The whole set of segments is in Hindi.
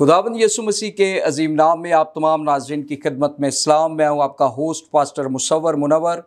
खुदाबंद यसु मसीह के अजीम नाम में आप तमाम नाजरन की खिदमत में इस्लाम मैं हूँ आपका होस्ट पास्टर मुसवर मुनवर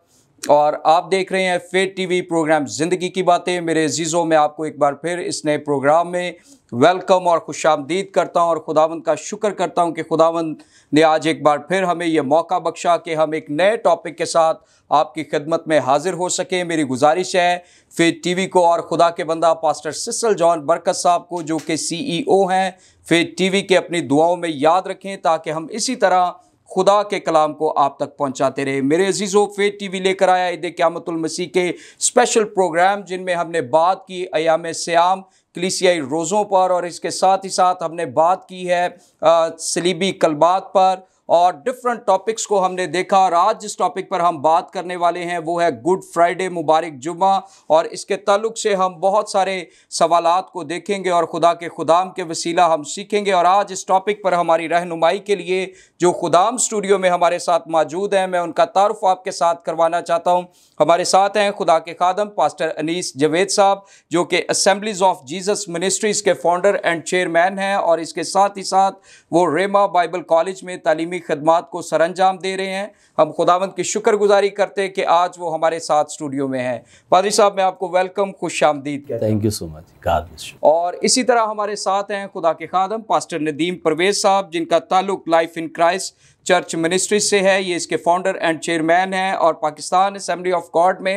और आप देख रहे हैं फेट टीवी प्रोग्राम ज़िंदगी की बातें मेरे अजीज़ों में आपको एक बार फिर इस नए प्रोग्राम में वेलकम और खुश आमदीद करता हूँ और खुदावंद का शुक्र करता हूँ कि खुदावंद ने आज एक बार फिर हमें यह मौका बख्शा कि हम एक नए टॉपिक के साथ आपकी खिदमत में हाजिर हो सकें मेरी गुजारिश है टी टीवी को और खुदा के बंदा पास्टर सिसल जॉन बरकत साहब को जो कि सीईओ हैं टी टीवी के अपनी दुआओं में याद रखें ताकि हम इसी तरह खुदा के कलाम को आप तक पहुंचाते रहे मेरे अजीज़ो टी टीवी लेकर आया ईद क्यामतुलमसीह के स्पेशल प्रोग्राम जिनमें हमने बात की अयाम स्याम कलिसियाई रोज़ों पर और इसके साथ ही साथ हमने बात की है सलीबी कलबात पर और डिफरेंट टॉपिक्स को हमने देखा और आज जिस टॉपिक पर हम बात करने वाले हैं वो है गुड फ्राइडे मुबारक जुमा और इसके तल्लुक से हम बहुत सारे सवाल को देखेंगे और खुदा के खुदाम के वसीला हम सीखेंगे और आज इस टॉपिक पर हमारी रहनुमाई के लिए जो खुदाम स्टूडियो में हमारे साथ मौजूद हैं मैं उनका तारफ़ आपके साथ करवाना चाहता हूँ हमारे साथ हैं खुदा के खादम पास्टर अनीस जवेद साहब जो कि असम्बलीज ऑफ जीसस मिनिस्ट्रीज़ के फाउंडर एंड चेयरमैन हैं और इसके साथ ही साथ वो रेमा बाइबल कॉलेज में तलीम तालीमी खदमात को सर अंजाम दे रहे हैं हम खुदावंद की शुक्रगुजारी करते हैं कि आज वो हमारे साथ स्टूडियो में हैं पादरी साहब मैं आपको वेलकम खुश आमदीद थैंक यू सो मच और इसी तरह हमारे साथ हैं खुदा के खादम पास्टर नदीम परवेज साहब जिनका ताल्लुक life in Christ church ministry से है ये इसके फाउंडर एंड चेयरमैन हैं और पाकिस्तान असम्बली ऑफ गॉड में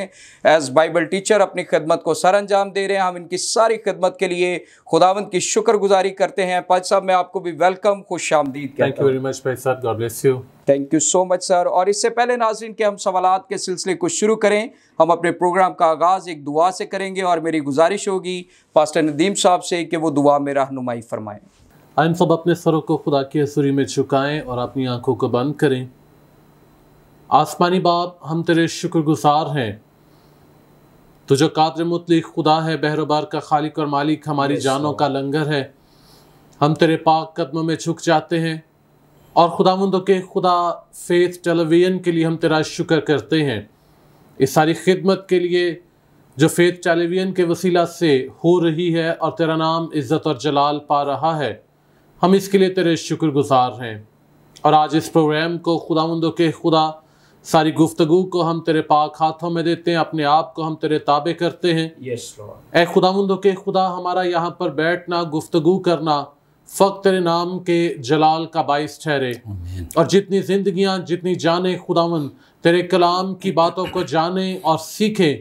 एज बाइबल टीचर अपनी खदमत को सर अंजाम दे रहे हैं हम इनकी सारी खदमत के लिए खुदावंत की शुक्रगुजारी करते हैं पाज साहब मैं आपको भी वेलकम खुश आमदीद थैंक यू वेरी मच भाई साहब God bless you thank you so much sir और इससे पहले नाजरन के हम सवाल के सिलसिले को शुरू करें हम अपने प्रोग्राम का आगाज़ एक दुआ से करेंगे और मेरी गुजारिश होगी पास्टर नदीम साहब से कि वो दुआ में रहनुमाई फरमाएँ हम सब अपने सरों को खुदा की हसूरी में झुकाएं और अपनी आंखों को बंद करें आसमानी बाप हम तेरे शुक्रगुजार हैं तो जो कादर मतलिक खुदा है बहरोबार का खालिक और मालिक हमारी जानों का लंगर है हम तेरे पाक कदमों में झुक जाते हैं और खुदा खुदामंदों के खुदा फेथ टेलीविज़न के लिए हम तेरा शुक्र करते हैं इस सारी खिदमत के लिए जो फेथ टेलीविज़न के वसीला से हो रही है और तेरा नाम इज़्ज़त और जलाल पा रहा है हम इसके लिए तेरे शुक्रगुजार हैं और आज इस प्रोग्राम को खुदा के खुदा सारी गुफ्तगु को हम तेरे पाक हाथों में देते हैं अपने आप को हम तेरे ताबे करते हैं ए ए मंदो के खुदा हमारा यहाँ पर बैठना गुफ्तगु करना फ़क्त तेरे नाम के जलाल का बायस ठहरे और जितनी जिंदगियाँ जितनी जाने खुदावन तेरे कलाम की बातों को जाने और सीखें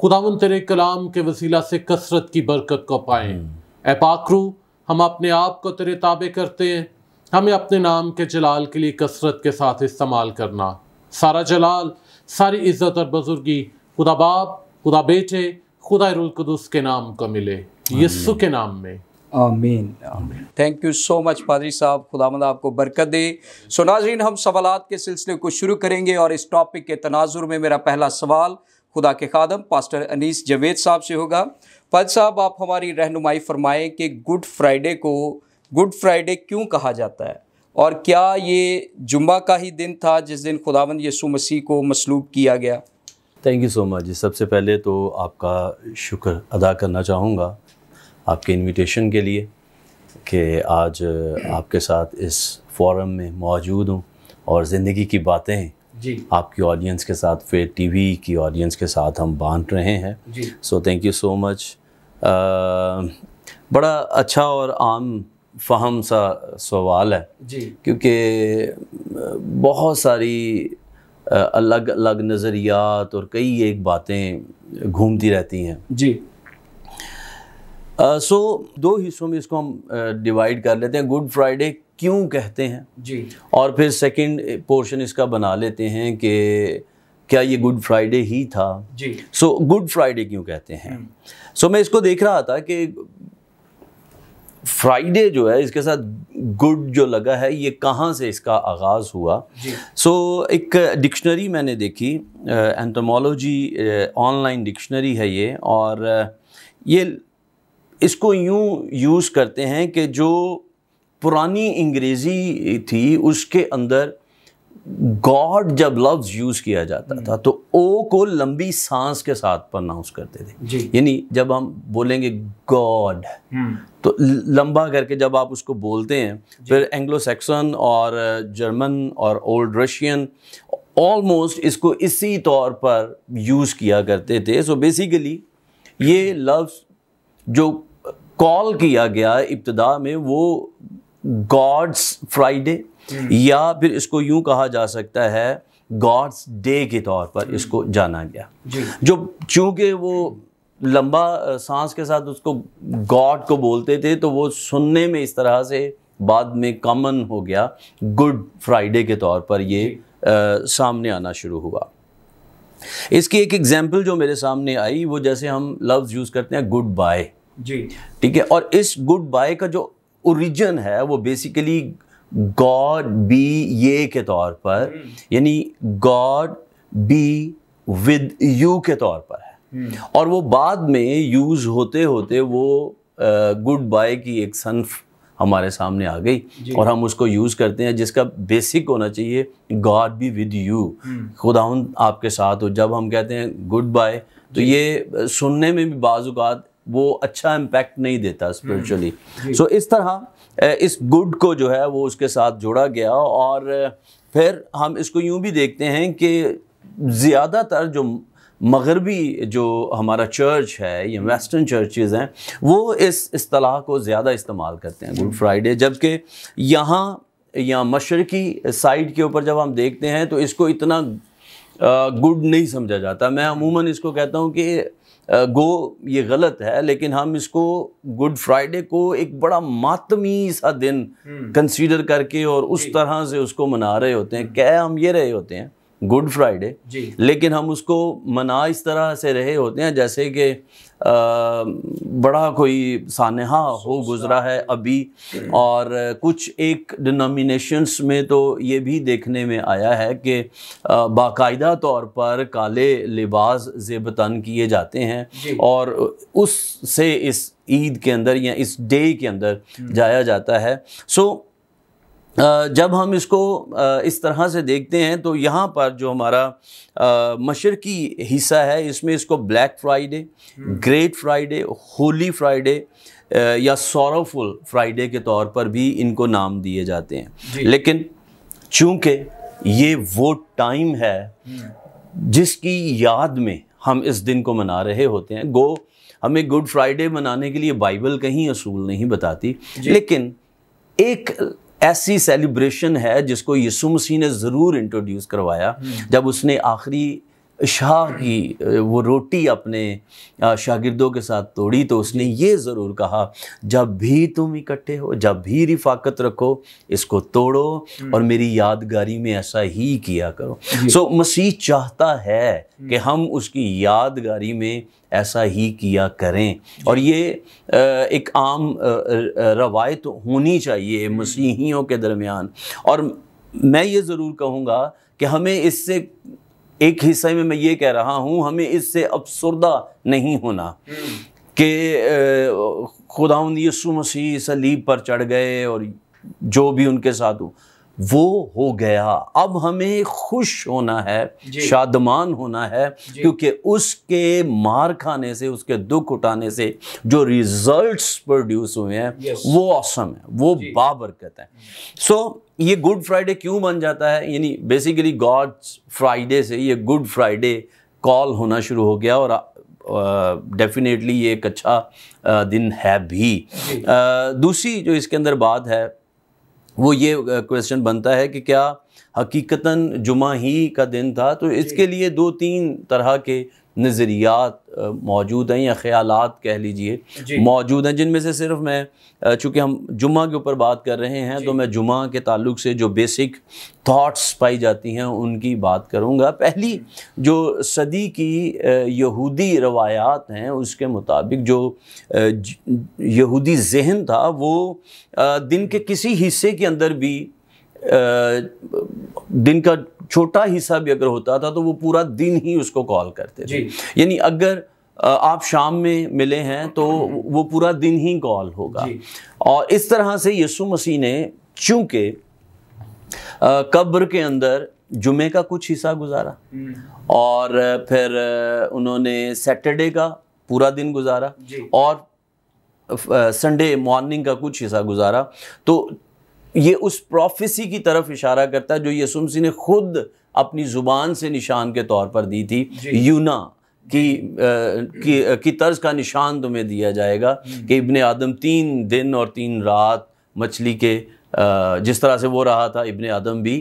खुदावन तेरे कलाम के वसीला से कसरत की बरकत को पाए hmm. ए पाखरू हम अपने आप को तेरे ताबे करते हैं हमें अपने नाम के जलाल के लिए कसरत के साथ इस्तेमाल करना सारा जलाल सारी इज़्ज़त और बुजुर्गी खुदा बाप खुदा बेटे खुदा रुलकदस के नाम को मिले यस्सु के नाम में आमीन आमीन थैंक यू सो मच पादरी साहब खुदा खुदामद आपको बरकत दे सो नाजरीन हम सवालात के सिलसिले को शुरू करेंगे और इस टॉपिक के तनाजुर में मेरा पहला सवाल खुदा के खादम पास्टर अनीस जवेद साहब से होगा फज साहब आप हमारी रहनुमाई फरमाएं कि गुड फ्राइडे को गुड फ्राइडे क्यों कहा जाता है और क्या ये जुम्मा का ही दिन था जिस दिन खुदावंद यसु मसीह को मसलूब किया गया थैंक यू सो मच जी सबसे पहले तो आपका शुक्र अदा करना चाहूँगा आपके इनविटेशन के लिए कि आज आपके साथ इस फोरम में मौजूद हूँ और ज़िंदगी की बातें जी आपकी ऑडियंस के साथ फिर टीवी की ऑडियंस के साथ हम बांट रहे हैं so thank you so much बड़ा अच्छा और आम फहम सा सवाल है जी क्योंकि बहुत सारी अलग अलग नज़रियात और कई एक बातें घूमती रहती हैं जी सो uh, so, दो हिस्सों में इसको हम डिवाइड uh, कर लेते हैं गुड फ्राइडे क्यों कहते हैं जी और फिर सेकंड पोर्शन इसका बना लेते हैं कि क्या ये गुड फ्राइडे ही था जी सो गुड फ्राइडे क्यों कहते हैं सो हम्म। so, मैं इसको देख रहा था कि फ्राइडे जो है इसके साथ गुड जो लगा है ये कहाँ से इसका आगाज़ हुआ सो so, एक डिक्शनरी मैंने देखी एंटोमोलॉजी ऑनलाइन डिक्शनरी है ये और uh, ये इसको यूँ यूज़ करते हैं कि जो पुरानी अंग्रेज़ी थी उसके अंदर गॉड जब लफ्ज यूज किया जाता था तो ओ को लंबी सांस के साथ प्रनाउंस करते थे यानी जब हम बोलेंगे गॉड हम्म। तो लंबा करके जब आप उसको बोलते हैं फिर एंग्लो सैक्सन और जर्मन और ओल्ड रशियन ऑलमोस्ट इसको इसी तौर पर यूज़ किया करते थे सो so बेसिकली ये लफ्ज़ जो कॉल किया गया इब्तदा में वो गॉड्स फ्राइडे Hmm. या फिर इसको यूं कहा जा सकता है गॉड्स डे के तौर पर hmm. इसको जाना गया जो चूंकि वो लंबा सांस के साथ उसको गॉड को बोलते थे तो वो सुनने में इस तरह से बाद में कॉमन हो गया गुड फ्राइडे के तौर पर ये आ, सामने आना शुरू हुआ इसकी एक एग्जाम्पल जो मेरे सामने आई वो जैसे हम लफ्ज़ यूज़ करते हैं गुड बाय जी ठीक है और इस गुड बाय का जो ओरिजिन है वो बेसिकली गॉड बी ये के तौर पर हम्म। यानी गॉड बी विद यू के तौर पर है हम्म। और वो बाद में यूज होते होते वो गुड बाय की एक सनफ हमारे सामने आ गई और हम उसको यूज़ करते हैं जिसका बेसिक होना चाहिए गॉड बी विद यू खुदा आपके साथ हो जब हम कहते हैं गुड बाय तो ये सुनने में भी बाजुकात वो अच्छा इम्पैक्ट नहीं देता स्पिरिचुअली हम्म। सो so, इस तरह इस गुड को जो है वो उसके साथ जोड़ा गया और फिर हम इसको यूँ भी देखते हैं कि ज़्यादातर जो मगरबी जो हमारा चर्च है या वेस्टर्न चर्चेज़ हैं वो इस असलाह को ज़्यादा इस्तेमाल करते हैं गुड फ्राइडे जबकि यहाँ या मशरकी साइड के ऊपर जब हम देखते हैं तो इसको इतना गुड नहीं समझा जाता मैं अमूमन इसको कहता हूँ कि गो ये गलत है लेकिन हम इसको गुड फ्राइडे को एक बड़ा मातमी सा दिन कंसीडर हम्म। करके और उस तरह से उसको मना रहे होते हैं हम्म। क्या हम ये रहे होते हैं गुड फ्राइडे लेकिन हम उसको मना इस तरह से रहे होते हैं जैसे कि बड़ा कोई सानहा हो गुज़रा है अभी और कुछ एक डिनोमिनेशंस में तो ये भी देखने में आया है कि बाकायदा तौर पर काले लिबास तन किए जाते हैं और उससे इस ईद के अंदर या इस डे के अंदर हम्म। जाया जाता है सो so, जब हम इसको इस तरह से देखते हैं तो यहाँ पर जो हमारा मशरकी हिस्सा है इसमें इसको black Friday great Friday holy Friday या सौरफुल फ्राइडे के तौर पर भी इनको नाम दिए जाते हैं लेकिन चूँकि ये वो टाइम है हम्म। जिसकी याद में हम इस दिन को मना रहे होते हैं गो हमें गुड फ्राइडे मनाने के लिए बाइबल कहीं असूल नहीं बताती लेकिन एक ऐसी सेलिब्रेशन है जिसको यसु मसीह ने ज़रूर इंट्रोड्यूस करवाया हम्म। जब उसने आखिरी शाह की वो रोटी अपने शागिर्दों के साथ तोड़ी तो उसने ये ज़रूर कहा जब भी तुम इकट्ठे हो जब भी रिफाकत रखो इसको तोड़ो हम्म। और मेरी यादगारी में ऐसा ही किया करो सो so, मसीह चाहता है हम्म। कि हम उसकी यादगारी में ऐसा ही किया करें और ये एक आम रवायत होनी चाहिए हम्म। मसीहियों के दरमियान और मैं ये ज़रूर कहूँगा कि हमें इससे एक हिस्से में मैं ये कह रहा हूँ हमें इससे अफसरदा नहीं होना कि खुदा यसु मसीह सलीब पर चढ़ गए और जो भी उनके साथ हूँ वो हो गया अब हमें खुश होना है शादमान होना है क्योंकि उसके मार खाने से उसके दुख उठाने से जो रिजल्ट्स प्रोड्यूस हुए हैं वो असम है वो बाबरकत है सो so, ये गुड फ्राइडे क्यों बन जाता है यानी बेसिकली गॉड्स फ्राइडे से ये गुड फ्राइडे कॉल होना शुरू हो गया और डेफिनेटली uh, ये एक अच्छा uh, दिन है भी uh, दूसरी जो इसके अंदर बात है वो ये क्वेश्चन बनता है कि क्या हकीकता जुमा ही का दिन था तो इसके लिए दो तीन तरह के नज़रियात मौजूद हैं या ख्याल कह लीजिए मौजूद हैं जिनमें से सिर्फ मैं चूँकि हम जुम्मा के ऊपर बात कर रहे हैं तो मैं जुम्मे के ताल्लुक से जो बेसिक थाट्स पाई जाती हैं उनकी बात करूँगा पहली जो सदी की यहूदी रवायात हैं उसके मुताबिक जो यहूदी जहन था वो दिन के किसी हिस्से के अंदर भी दिन का छोटा हिस्सा भी अगर होता था तो वो पूरा दिन ही उसको कॉल करते थे यानी अगर आप शाम में मिले हैं तो वो पूरा दिन ही कॉल होगा और इस तरह से यसु मसीह ने चूंकि कब्र के अंदर जुमे का कुछ हिस्सा गुजारा हम्म। और फिर उन्होंने सैटरडे का पूरा दिन गुजारा और संडे मॉर्निंग का कुछ हिस्सा गुजारा तो ये उस प्रोफेसी की तरफ इशारा करता है जो यसुमसी ने खुद अपनी ज़ुबान से निशान के तौर पर दी थी यूना की, की की तर्ज का निशान तुम्हें दिया जाएगा कि इबन आदम तीन दिन और तीन रात मछली के जिस तरह से वो रहा था इबन आदम भी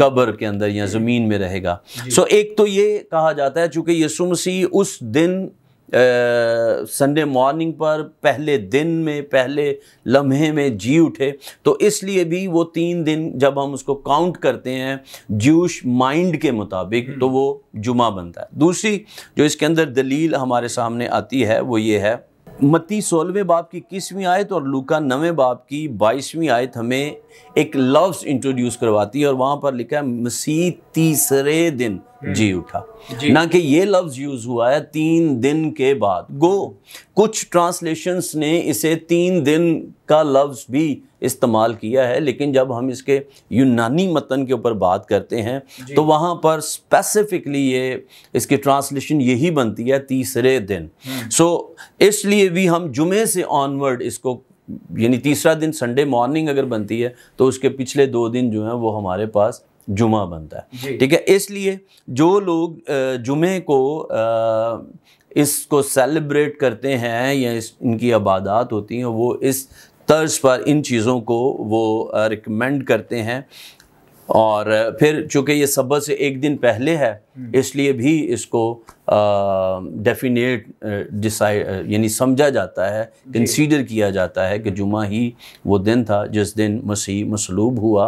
कब्र के अंदर या ज़मीन में रहेगा सो एक तो ये कहा जाता है चूँकि यसुमसी उस दिन संडे मॉर्निंग पर पहले दिन में पहले लम्हे में जी उठे तो इसलिए भी वो तीन दिन जब हम उसको काउंट करते हैं जूश माइंड के मुताबिक हम्म। तो वो जुमा बनता है दूसरी जो इसके अंदर दलील हमारे सामने आती है वो ये है मती सोलहवें बाप की इक्कीसवीं आयत और लूका नवें बाप की बाईसवीं आयत हमें एक लफ्ज़ इंट्रोड्यूस करवाती है और वहाँ पर लिखा है मसीह तीसरे दिन हम्म। जी उठा जी। ना कि ये लफ्ज यूज हुआ है तीन दिन के बाद गो कुछ ट्रांसलेशंस ने इसे तीन दिन का लफ्ज भी इस्तेमाल किया है लेकिन जब हम इसके यूनानी मतन के ऊपर बात करते हैं तो वहाँ पर स्पेसिफिकली ये इसकी ट्रांसलेशन यही बनती है तीसरे दिन सो हम्म। so, इसलिए भी हम जुमे से ऑनवर्ड इसको यानी तीसरा दिन संडे मॉर्निंग अगर बनती है तो उसके पिछले दो दिन जो हैं वो हमारे पास जुमा बनता है ठीक है इसलिए जो लोग जुमे को इसको सेलिब्रेट करते हैं या इस इनकी आबादात होती हैं वो इस तर्ज पर इन चीज़ों को वो रिकमेंड करते हैं और फिर चूंकि ये सब्बा से एक दिन पहले है हम्म। इसलिए भी इसको डेफिनेट डिसाइड यानी समझा जाता है कंसीडर किया जाता है कि जुमा ही वो दिन था जिस दिन मसीह मसलूब हुआ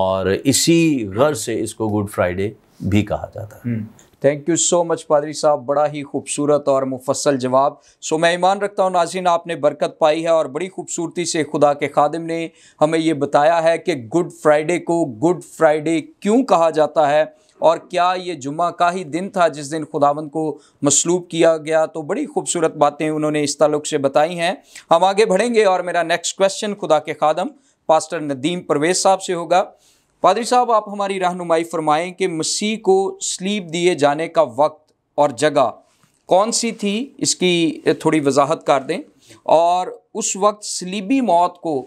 और इसी गर से इसको गुड फ्राइडे भी कहा जाता है हम्म। थैंक यू सो मच पादरी साहब बड़ा ही खूबसूरत और मुफसल जवाब सो मैं ईमान रखता हूँ नाजिन आपने बरकत पाई है और बड़ी खूबसूरती से खुदा के खादम ने हमें ये बताया है कि गुड फ्राइडे को गुड फ्राइडे क्यों कहा जाता है और क्या ये जुम्मा का ही दिन था जिस दिन खुदावन को मसलूब किया गया तो बड़ी खूबसूरत बातें उन्होंने इस तलुक़ से बताई हैं हम आगे बढ़ेंगे और मेरा नेक्स्ट क्वेश्चन खुदा के खादम पास्टर नदीम परवेज साहब से होगा पादरी साहब आप हमारी रहनुमाई फरमाएं कि मसीह को स्लीप दिए जाने का वक्त और जगह कौन सी थी इसकी थोड़ी वजाहत कर दें और उस वक्त स्लीबी मौत को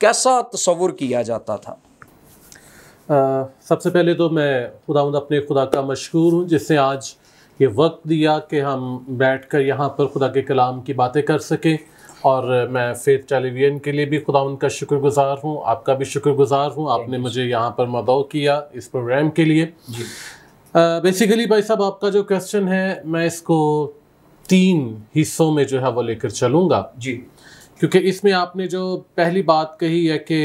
कैसा तस्वुर किया जाता था आ, सबसे पहले तो मैं खुदा अपने खुदा का मशहूर हूँ जिससे आज ये वक्त दिया कि हम बैठ कर यहाँ पर खुदा के कलाम की बातें कर सकें और मैं फेथ टेलीविजन के लिए भी खुदा उनका शुक्रगुजार हूँ आपका भी शुक्रगुजार हूँ आपने मुझे यहाँ पर मदौ किया इस प्रोग्राम के लिए बेसिकली भाई साहब आपका जो क्वेश्चन है मैं इसको तीन हिस्सों में जो है वो लेकर चलूँगा जी क्योंकि इसमें आपने जो पहली बात कही है कि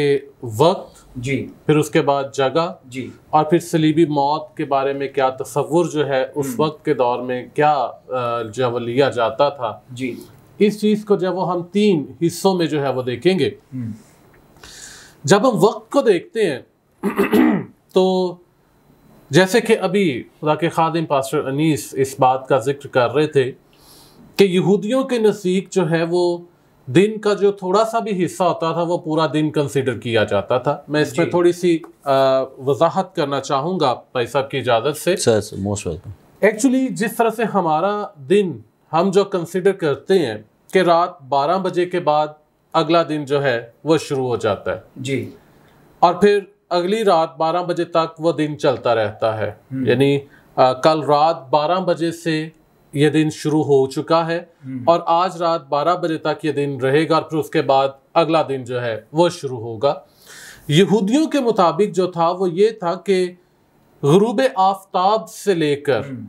वक्त जी फिर उसके बाद जगह जी और फिर सलीबी मौत के बारे में क्या तस्वुर जो है उस हम्म। वक्त के दौर में क्या जो लिया जाता था जी इस चीज को जब वो हम तीन हिस्सों में जो है वो देखेंगे हम्म। जब हम वक्त को देखते हैं तो जैसे कि अभी खुदा के खादिम पास्टर अनीस इस बात का जिक्र कर रहे थे कि यहूदियों के नज़दीक जो है वो दिन का जो थोड़ा सा भी हिस्सा होता था वो पूरा दिन कंसिडर किया जाता था मैं इस पर थोड़ी सी वजाहत करना चाहूँगा भाई साहब की इजाज़त से एक्चुअली जिस तरह से हमारा दिन हम जो कंसिडर करते हैं कि रात 12 बजे के बाद अगला दिन जो है वो शुरू हो जाता है जी और फिर अगली रात 12 बजे तक वो दिन चलता रहता है हम्म। यानी कल रात 12 बजे से ये दिन शुरू हो चुका है हम्म। और आज रात 12 बजे तक ये दिन रहेगा और फिर उसके बाद अगला दिन जो है वो शुरू होगा यहूदियों के मुताबिक जो था वो ये था कि गुरूब आफ्ताब से लेकर हम्म।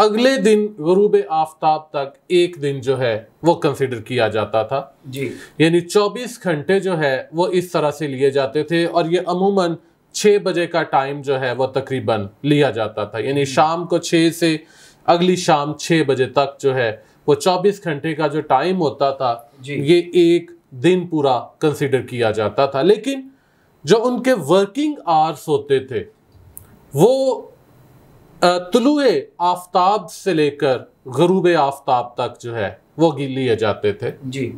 अगले दिन गरूब आफ्ताब तक एक दिन जो है वो कंसिडर किया जाता था जी यानी 24 घंटे जो है वो इस तरह से लिए जाते थे और ये अमूमन छः बजे का टाइम जो है वो तकरीबन लिया जाता था यानी शाम को छः से अगली शाम छः बजे तक जो है वो 24 घंटे का जो टाइम होता था ये एक दिन पूरा कंसिडर किया जाता था लेकिन जो उनके वर्किंग आवर्स होते थे वो तुलु आफ्ताब से लेकर गरूब आफ्ताब तक जो है वो लिए जाते थे जी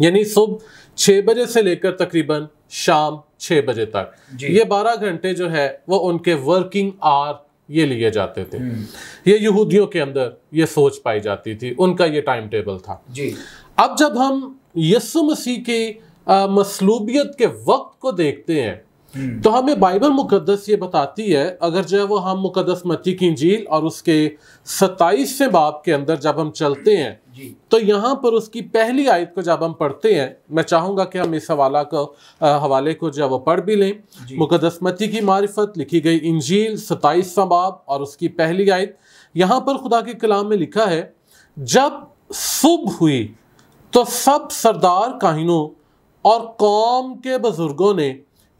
यानी सुबह छः बजे से लेकर तकरीबन शाम छः बजे तक ये बारह घंटे जो है वो उनके वर्किंग आवर ये लिए जाते थे हम्म। ये यहूदियों के अंदर ये सोच पाई जाती थी उनका ये टाइम टेबल था जी अब जब हम यसु मसीह की मसलूबियत के वक्त को देखते हैं हम्म। तो हमें बाइबल मुकदस ये बताती है अगर जो है वो हम मुकदस मती की इंजील और उसके सत्ताईसवें बाप के अंदर जब हम चलते हैं तो यहाँ पर उसकी पहली आयत को जब हम पढ़ते हैं मैं चाहूँगा कि हम इस हवाला को हवाले को जो है वो पढ़ भी लें मुकदस मती की मार्फत लिखी गई इंजील सत्ताईसवा बाब और उसकी पहली आयत यहाँ पर खुदा के कलाम में लिखा है जब सुबह हुई तो सब सरदार काहिनों और कौम के बुजुर्गों ने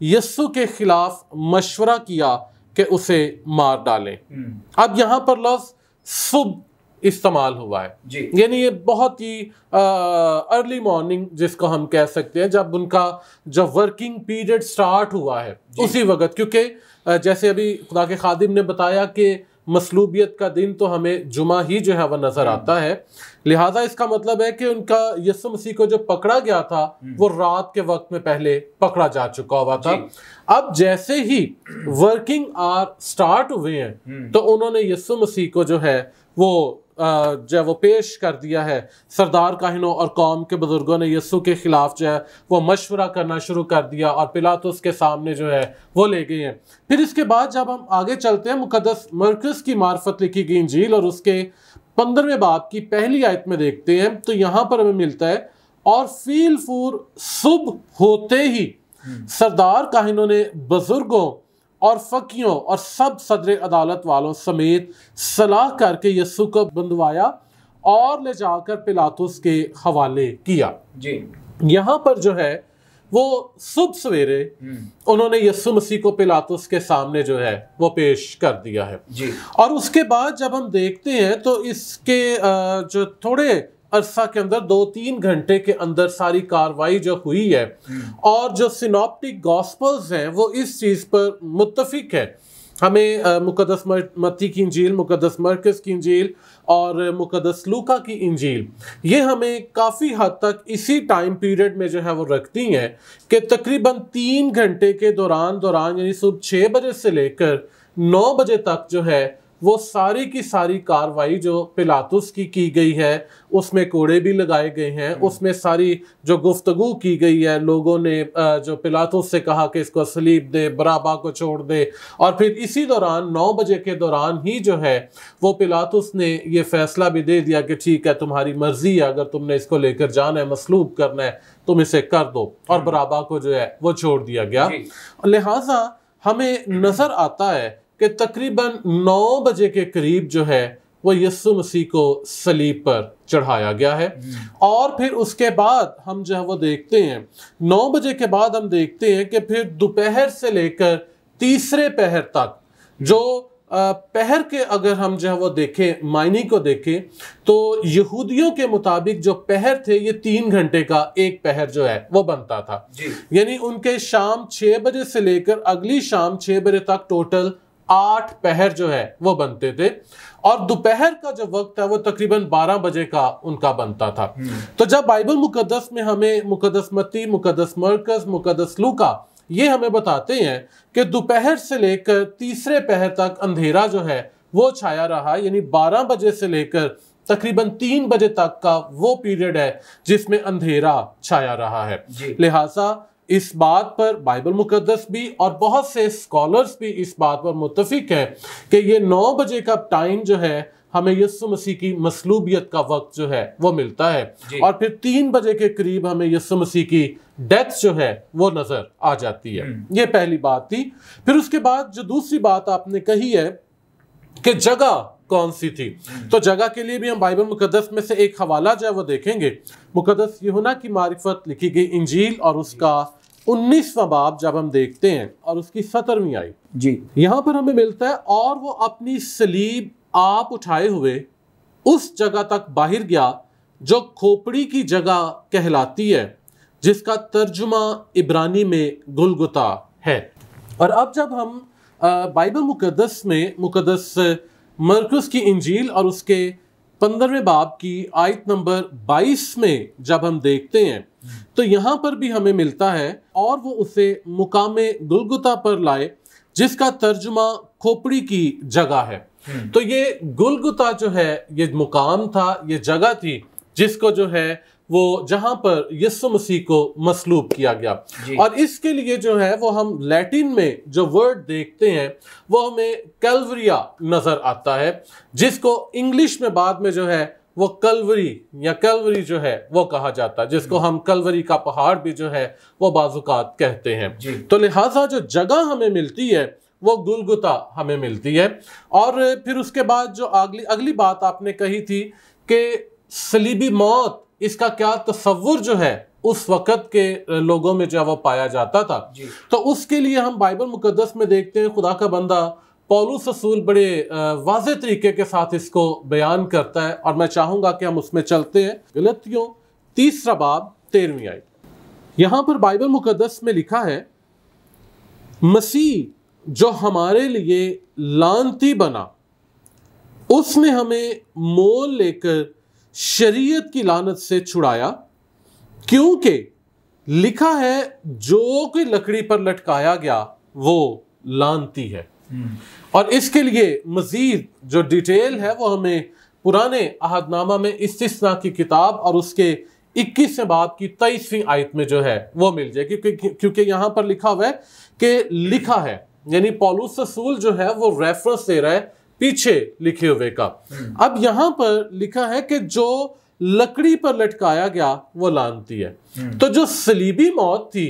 यस्सु के खिलाफ मशवरा किया कि उसे मार डालें हम्म। अब यहाँ पर लफ्ज सुब इस्तेमाल हुआ है यानी ये बहुत ही आ, अर्ली मॉर्निंग जिसको हम कह सकते हैं जब उनका जब वर्किंग पीरियड स्टार्ट हुआ है उसी वक्त क्योंकि जैसे अभी खुदा के खादिम ने बताया कि मसलूबियत का दिन तो हमें जुमा ही जो है वह नज़र आता है लिहाजा इसका मतलब है कि उनका यसु मसीह को जो पकड़ा गया था हम्म। वो रात के वक्त में पहले पकड़ा जा चुका हुआ था अब जैसे ही वर्किंग आर स्टार्ट हुए हैं हम्म। तो उन्होंने यसु मसीह को जो है वो जो है वो पेश कर दिया है सरदार काहिनों और कौम के बुज़ुर्गों ने यस्सु के ख़िलाफ़ जो है वो मशवरा करना शुरू कर दिया और पिला तो उसके सामने जो है वो ले गए हैं फिर इसके बाद जब हम आगे चलते हैं मुकदस मरकज़ की मार्फत लिखी गई झील और उसके पंद्रहवें बाप की पहली आयत में देखते हैं तो यहाँ पर हमें मिलता है और फील फूर सुबह होते ही हम्म। सरदार काहिनों ने बुज़ुर्गों और फ़कियों और सब सदर अदालत वालों समेत सलाह करके यस्सु को बंधवाया और ले जाकर पिलातुस के हवाले किया जी यहाँ पर जो है वो सुबह सवेरे हम्म। उन्होंने यस्सु मसीह को पिलातुस के सामने जो है वो पेश कर दिया है जी और उसके बाद जब हम देखते हैं तो इसके जो थोड़े अरसा के अंदर दो तीन घंटे के अंदर सारी कार्रवाई जो हुई है और जो सिनोप्टिक गॉस्पल्स हैं वो इस चीज़ पर मुतफिक है हमें मुकदस मती की इंजील मुकदस मरकज़ की इंजील और मुकदस लूका की इंजील ये हमें काफ़ी हद तक इसी टाइम पीरियड में जो है वो रखती हैं कि तकरीबन तीन घंटे के दौरान दौरान यानी सुबह छः बजे से लेकर नौ बजे तक जो है वो सारी की सारी कार्रवाई जो पिलातुस की की गई है उसमें कोड़े भी लगाए गए हैं हम्म। उसमें सारी जो गुफ्तगु की गई है लोगों ने जो पिलातुस से कहा कि इसको सलीब दे बराबा को छोड़ दे और फिर इसी दौरान नौ बजे के दौरान ही जो है वो पिलातुस ने ये फैसला भी दे दिया कि ठीक है तुम्हारी मर्जी है अगर तुमने इसको लेकर जाना है मसलूब करना है तुम इसे कर दो और हम्म। बराबा को जो है वो छोड़ दिया गया लिहाजा हमें नज़र आता है कि तकरीबन नौ बजे के करीब जो है वो यस्सु मसीह को सलीब पर चढ़ाया गया है हम्म। और फिर उसके बाद हम जो है वो देखते हैं नौ बजे के बाद हम देखते हैं कि फिर दोपहर से लेकर तीसरे पहर तक जो पहर के अगर हम जो है वो देखें मायने को देखें तो यहूदियों के मुताबिक जो पहर थे ये तीन घंटे का एक पहर जो है वो बनता था यानी उनके शाम छः बजे से लेकर अगली शाम छः बजे तक टोटल आठ पहर जो है वो बनते थे और दोपहर का जो वक्त है वो तकरीबन बारह बजे का उनका बनता था हम्म। तो जब बाइबल मुकदस में हमें मुकदस मती मुकदस मरकज मुकदस लूका ये हमें बताते हैं कि दोपहर से लेकर तीसरे पहर तक अंधेरा जो है वो छाया रहा यानी बारह बजे से लेकर तकरीबन तीन बजे तक का वो पीरियड है जिसमें अंधेरा छाया रहा है लिहाजा इस बात पर बाइबल मुकदस भी और बहुत से स्कॉलर्स भी इस बात पर मुतफिक है कि ये नौ बजे का टाइम जो है हमें यसु मसीह की मसलूबियत का वक्त जो है वो मिलता है और फिर तीन बजे के करीब हमें यस्सु मसीह की डेथ जो है वो नज़र आ जाती है हम्म। ये पहली बात थी फिर उसके बाद जो दूसरी बात आपने कही है कि जगह कौन सी थी हम्म। तो जगह के लिए भी हम बाइबल मुकदस में से एक हवाला जो है वो देखेंगे मुकदस यहुना की मारिफत लिखी गई इंजील और उसका उन्नीसवा बाब जब हम देखते हैं और उसकी सतरवी आई जी यहाँ पर हमें मिलता है और वो अपनी सलीब आप उठाए हुए उस जगह तक बाहर गया जो खोपड़ी की जगह कहलाती है जिसका तर्जुमा इब्रानी में गुलगुता है और अब जब हम बाइबल मुकदस में मुकदस मरकस की इंजील और उसके पंद्रहवें बाब की आयत नंबर 22 में जब हम देखते हैं तो यहाँ पर भी हमें मिलता है और वो उसे मुकाम गुलगुता पर लाए जिसका तर्जुमा खोपड़ी की जगह है हम्म। तो ये गुलगुता जो है ये मुकाम था ये जगह थी जिसको जो है वो जहां पर यस्सु मसीह को मसलूब किया गया और इसके लिए जो है वो हम लैटिन में जो वर्ड देखते हैं वो हमें कैलवरिया नज़र आता है जिसको इंग्लिश में बाद में जो है वो कलवरी या कलवरी जो है वो कहा जाता है जिसको हम कलवरी का पहाड़ भी जो है वो बाजुकात कहते हैं तो लिहाजा जो जगह हमें मिलती है वो गुलगुता हमें मिलती है और फिर उसके बाद जो अगली अगली बात आपने कही थी कि सलीबी मौत इसका क्या तस्वुर जो है उस वक़्त के लोगों में जो वह पाया जाता था तो उसके लिए हम बाइबल मुकदस में देखते हैं खुदा का बंदा पोलू ससूल बड़े वाज तरीके के साथ इसको बयान करता है और मैं चाहूँगा कि हम उसमें चलते हैं गलतियों तीसरा बाब तेरहवीं आई यहाँ पर बाइबल मुकदस में लिखा है मसीह जो हमारे लिए लानती बना उसने हमें मोल लेकर शरीयत की लानत से छुड़ाया क्योंकि लिखा है जो कोई लकड़ी पर लटकाया गया वो लानती है हम्म। और इसके लिए मजीद जो डिटेल है वो हमें पुराने अहदनामा में इस्तना की किताब और उसके इक्कीसवें बाब की तेईसवीं आयत में जो है वो मिल जाए क्योंकि क्योंकि यहाँ पर लिखा हुआ है कि लिखा है यानी पॉलूस रसूल जो है वो रेफरेंस दे रहा है पीछे लिखे हुए का हम्म। अब यहां पर लिखा है कि जो लकड़ी पर लटकाया गया वो लानती है हम्म। तो जो सलीबी मौत थी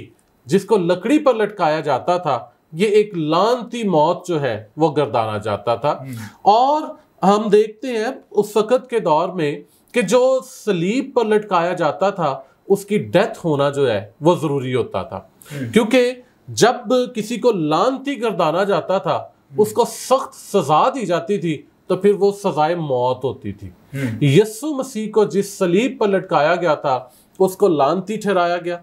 जिसको लकड़ी पर लटकाया जाता था ये एक लानती मौत जो है वो गर्दाना जाता था हम्म। और हम देखते हैं उस वक़्त के दौर में कि जो सलीब पर लटकाया जाता था उसकी डेथ होना जो है वो ज़रूरी होता था क्योंकि जब किसी को लानती गर्दाना जाता था हम्म। उसको सख्त सजा दी जाती थी तो फिर वो सजाए मौत होती थी हम्म। यस्सु मसीह को जिस सलीब पर लटकाया गया था उसको लानती ठहराया गया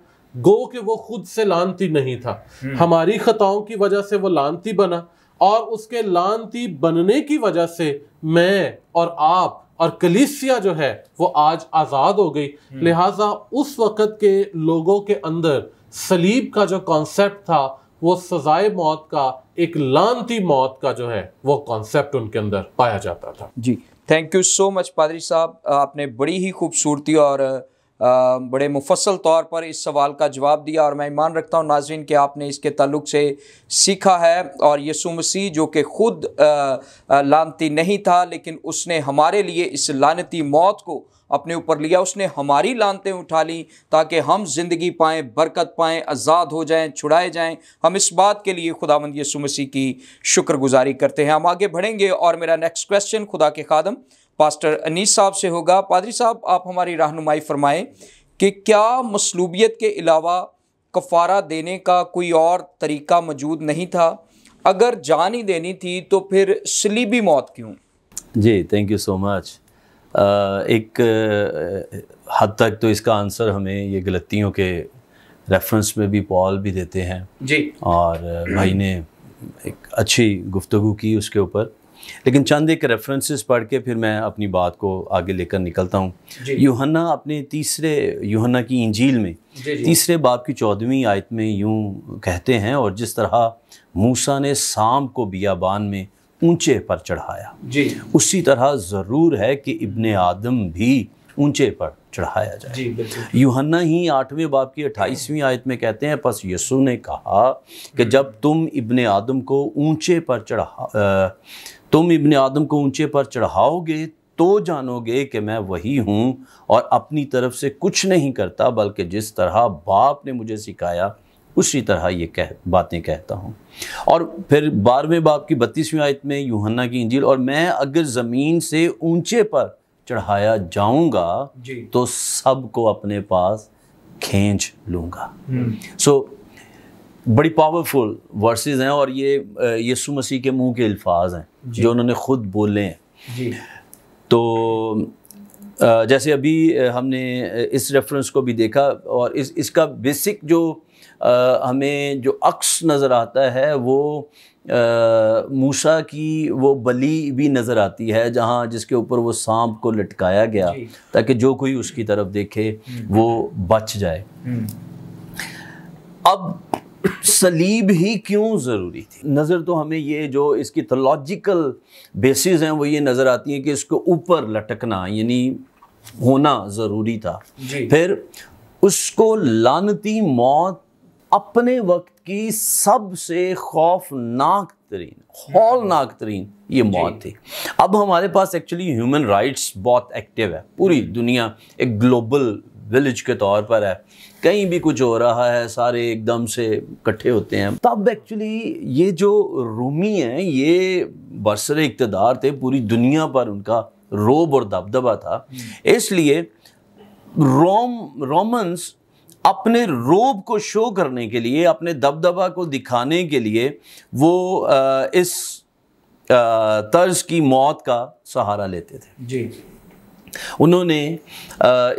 गो कि वो खुद से लानती नहीं था हम्म। हमारी खताओं की वजह से वो लानती बना और उसके लानती बनने की वजह से मैं और आप और कलीसिया जो है वो आज आज़ाद हो गई लिहाजा उस वक़्त के लोगों के अंदर सलीब का जो कॉन्सेप्ट था वो सजाए मौत का एक लानती मौत का जो है वो कॉन्सेप्ट उनके अंदर पाया जाता था जी थैंक यू सो मच पादरी साहब आपने बड़ी ही खूबसूरती और बड़े मुफसल तौर पर इस सवाल का जवाब दिया और मैं ईमान रखता हूँ नाजरन कि आपने इसके तल्लुक से सीखा है और यसु मसीह जो कि खुद लानती नहीं था लेकिन उसने हमारे लिए इस लानती मौत को अपने ऊपर लिया उसने हमारी लानतें उठा ली ताकि हम ज़िंदगी पाएँ बरकत पाएँ आज़ाद हो जाएँ छुड़ाए जाएँ हम इस बात के लिए खुदावंद यसु मसीह की शुक्रगुजारी करते हैं हम आगे बढ़ेंगे और मेरा नेक्स्ट क्वेश्चन खुदा के खादम पास्टर अनीस साहब से होगा पादरी साहब आप हमारी रहनुमाई फरमाएँ कि क्या मसलूबियत के अलावा कफ़ारा देने का कोई और तरीका मौजूद नहीं था अगर जान ही देनी थी तो फिर सलीबी मौत क्यों जी थैंक यू सो मच एक हद तक तो इसका आंसर हमें ये गलतियों के रेफरेंस में भी पॉल भी देते हैं जी और भाई ने एक अच्छी गुफ्तगु की उसके ऊपर लेकिन चंद एक रेफरेंसेस पढ़ के फिर मैं अपनी बात को आगे लेकर निकलता हूँ यूहन्ना अपने तीसरे यूहन्ना की इंजील में जी जी। तीसरे बाप की चौदहवीं आयत में यूँ कहते हैं और जिस तरह मूसा ने सांप को बियाबान में ऊंचे पर चढ़ाया जी उसी तरह ज़रूर है कि इब्ने आदम भी ऊंचे पर चढ़ाया जाए यूहन्ना ही आठवें बाप की अट्ठाईसवीं आयत में कहते हैं बस यसु ने कहा कि हम्म। जब तुम इब्ने आदम को ऊंचे पर चढ़ा तुम इब्ने आदम को ऊंचे पर चढ़ाओगे तो जानोगे कि मैं वही हूँ और अपनी तरफ से कुछ नहीं करता बल्कि जिस तरह बाप ने मुझे सिखाया उसी तरह ये कह बातें कहता हूँ और फिर बारहवें बाप की बत्तीसवीं आयत में यूहन्ना की इंजील और मैं अगर ज़मीन से ऊंचे पर चढ़ाया जाऊँगा तो सबको अपने पास खींच लूँगा सो हम्म। so, बड़ी पावरफुल वर्सेस हैं और ये यसु मसीह के मुंह के अल्फाज हैं जो उन्होंने खुद बोले हैं तो जैसे अभी हमने इस रेफरेंस को भी देखा और इस इसका बेसिक जो हमें जो अक्स नज़र आता है वो मूसा की वो बली भी नज़र आती है जहाँ जिसके ऊपर वो सांप को लटकाया गया ताकि जो कोई उसकी तरफ देखे हम्म। वो बच जाए हम्म। अब सलीब ही क्यों ज़रूरी थी नज़र तो हमें ये जो इसकी थोलॉजिकल बेसिस हैं वो ये नज़र आती हैं कि इसको ऊपर लटकना यानी होना ज़रूरी था फिर उसको लानती मौत अपने वक्त की सबसे खौफनाक तरीन हौलनाक तरीन ये मौत थी अब हमारे पास एक्चुअली ह्यूमन राइट्स बहुत एक्टिव है पूरी हम्म। दुनिया एक ग्लोबल विलेज के तौर पर है कहीं भी कुछ हो रहा है सारे एकदम से इकट्ठे होते हैं तब एक्चुअली ये जो रूमी हैं ये बरसर इकतदार थे पूरी दुनिया पर उनका रोब और दबदबा था हम्म। इसलिए रोम रोमन्स अपने रोब को शो करने के लिए अपने दबदबा को दिखाने के लिए वो इस तर्ज की मौत का सहारा लेते थे जी उन्होंने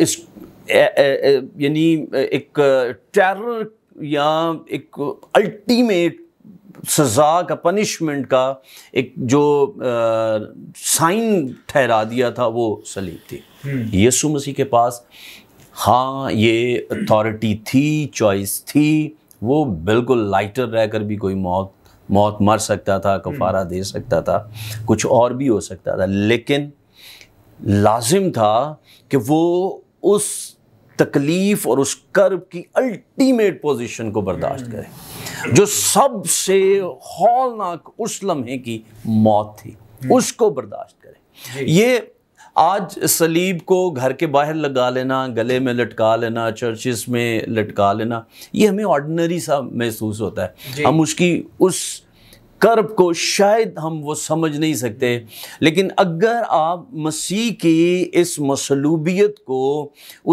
इस यानी एक टेरर या एक अल्टीमेट सज़ा का पनिशमेंट का एक जो साइन ठहरा दिया था वो सलीब थी हम्म। यसु मसीह के पास हाँ ये अथॉरिटी थी चॉइस थी वो बिल्कुल लाइटर रहकर भी कोई मौत मौत मर सकता था कफारा हम्म। दे सकता था कुछ और भी हो सकता था लेकिन लाजिम था कि वो उस तकलीफ़ और उस कर्ब की अल्टीमेट पोजीशन को बर्दाश्त हम्म। करे जो सबसे हौलनाक उस लम्हे की मौत थी हम्म। उसको बर्दाश्त करे ये आज सलीब को घर के बाहर लगा लेना गले में लटका लेना चर्चिस में लटका लेना ये हमें ऑर्डनरी सा महसूस होता है हम उसकी उस कर्ब को शायद हम वो समझ नहीं सकते लेकिन अगर आप मसीह की इस मसलूबियत को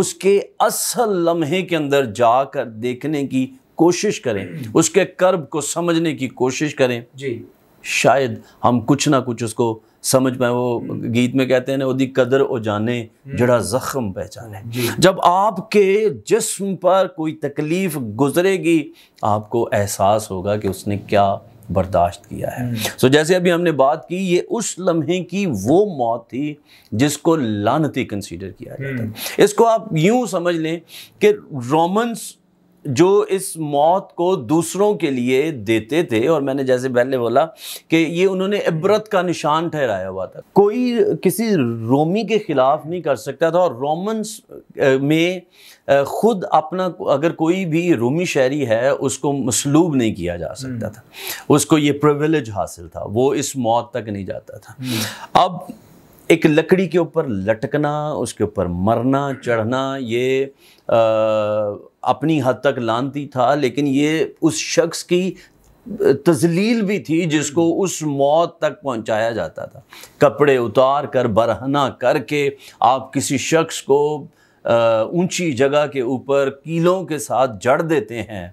उसके असल लम्हे के अंदर जाकर देखने की कोशिश करें उसके कर्ब को समझने की कोशिश करें जी शायद हम कुछ ना कुछ उसको समझ पाए वो हम्म। गीत में कहते हैं ना ओदी कदर ओ जाने हम्म। जड़ा ज़ख्म पहचाने जब आपके जिस्म पर कोई तकलीफ़ गुजरेगी आपको एहसास होगा कि उसने क्या बर्दाश्त किया है सो हम्म। so, जैसे अभी हमने बात की ये उस लम्हे की वो मौत थी जिसको लानती कंसीडर किया जाता है इसको आप यूं समझ लें कि रोमन्स जो इस मौत को दूसरों के लिए देते थे और मैंने जैसे पहले बोला कि ये उन्होंने इबरत का निशान ठहराया हुआ था कोई किसी रोमी के ख़िलाफ़ नहीं कर सकता था और रोमन्स में ख़ुद अपना अगर कोई भी रोमी शहरी है उसको मसलूब नहीं किया जा सकता हम्म। था उसको ये प्रिविलेज हासिल था वो इस मौत तक नहीं जाता था हम्म। अब एक लकड़ी के ऊपर लटकना उसके ऊपर मरना चढ़ना ये आ, अपनी हद तक लानती था लेकिन ये उस शख्स की तजलील भी थी जिसको उस मौत तक पहुंचाया जाता था कपड़े उतार कर बरहना करके आप किसी शख्स को ऊंची जगह के ऊपर कीलों के साथ जड़ देते हैं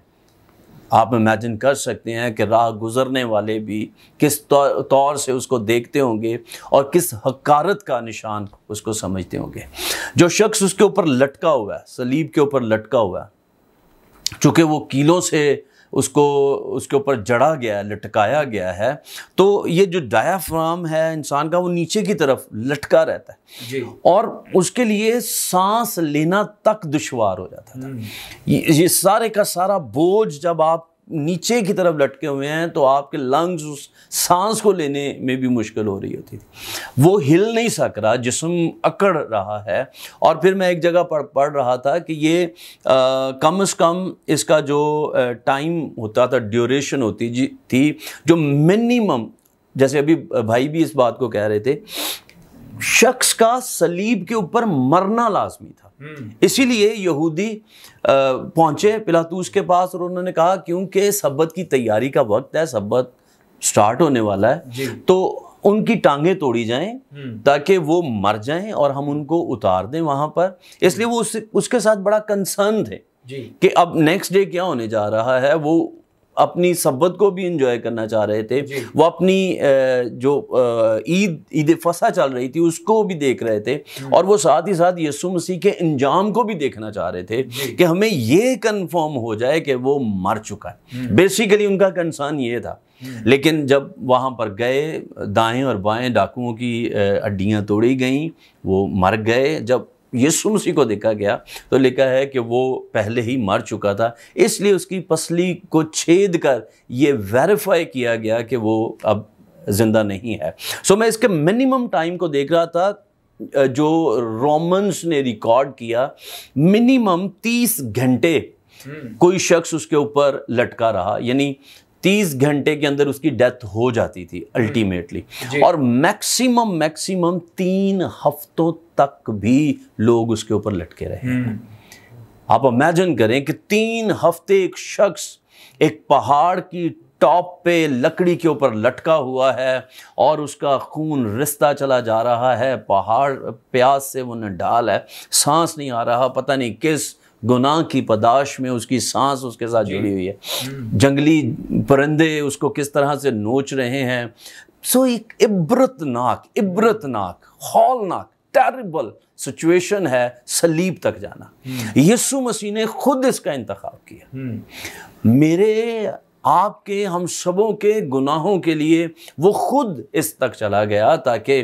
आप इमेजिन कर सकते हैं कि राह गुजरने वाले भी किस तो, तौर से उसको देखते होंगे और किस हकारत का निशान उसको समझते होंगे जो शख्स उसके ऊपर लटका हुआ है सलीब के ऊपर लटका हुआ है चूँकि वो कीलों से उसको उसके ऊपर जड़ा गया है लटकाया गया है तो ये जो डायाफ्राम है इंसान का वो नीचे की तरफ लटका रहता है जी। और उसके लिए सांस लेना तक दुशवार हो जाता था हम्म। ये, ये सारे का सारा बोझ जब आप नीचे की तरफ लटके हुए हैं तो आपके लंग्स उस सांस को लेने में भी मुश्किल हो रही होती थी वो हिल नहीं सक रहा जिसम अकड़ रहा है और फिर मैं एक जगह पर पढ़ रहा था कि ये आ, कम से कम इसका जो टाइम होता था ड्यूरेशन होती जी थी जो मिनिमम जैसे अभी भाई भी इस बात को कह रहे थे शख्स का सलीब के ऊपर मरना लाजमी था हम्म। इसीलिए यहूदी पहुंचे पिलातूस के पास और उन्होंने कहा क्योंकि सब्बत की तैयारी का वक्त है सब्बत स्टार्ट होने वाला है तो उनकी टांगे तोड़ी जाएं हम्म। ताकि वो मर जाएं और हम उनको उतार दें वहां पर इसलिए वो उस, उसके साथ बड़ा कंसर्न थे कि अब नेक्स्ट डे क्या होने जा रहा है वो अपनी सब्बत को भी इंजॉय करना चाह रहे थे वो अपनी जो ईद ईद फसा चल रही थी उसको भी देख रहे थे हम्म। और वो साथ ही साथ यसु मसीह के इंजाम को भी देखना चाह रहे थे कि हमें ये कन्फर्म हो जाए कि वो मर चुका है बेसिकली हम्म। उनका कंसर्न ये था हम्म। लेकिन जब वहाँ पर गए दाएं और बाएं डाकुओं की हड्डियाँ तोड़ी गईं वो मर गए जब यीशु मसीह को देखा गया तो लिखा है कि वो पहले ही मर चुका था इसलिए उसकी पसली को छेद कर ये वेरीफाई किया गया कि वो अब ज़िंदा नहीं है सो मैं इसके मिनिमम टाइम को देख रहा था जो रोमन्स ने रिकॉर्ड किया मिनिमम तीस घंटे हम्म। कोई शख्स उसके ऊपर लटका रहा यानी तीस घंटे के अंदर उसकी डेथ हो जाती थी अल्टीमेटली हम्म। और मैक्सिमम मैक्सिमम तीन हफ्तों तक भी लोग उसके ऊपर लटके रहे हम्म। आप इमेजिन करें कि तीन हफ्ते एक शख्स एक पहाड़ की टॉप पे लकड़ी के ऊपर लटका हुआ है और उसका खून रिश्ता चला जा रहा है पहाड़ प्यास से वो ढाल है सांस नहीं आ रहा पता नहीं किस गुनाह की पदाश में उसकी सांस उसके साथ जुड़ी हुई है हम्म। जंगली परिंदे उसको किस तरह से नोच रहे हैं सो एक इब्रतनाक इब्रतनाक हॉलनाक टेरिबल सिचुएशन है सलीब तक जाना हम्म। यीशु मसीह ने खुद इसका इंतखब किया हम्म। मेरे आपके हम सबों के गुनाहों के लिए वो खुद इस तक चला गया ताकि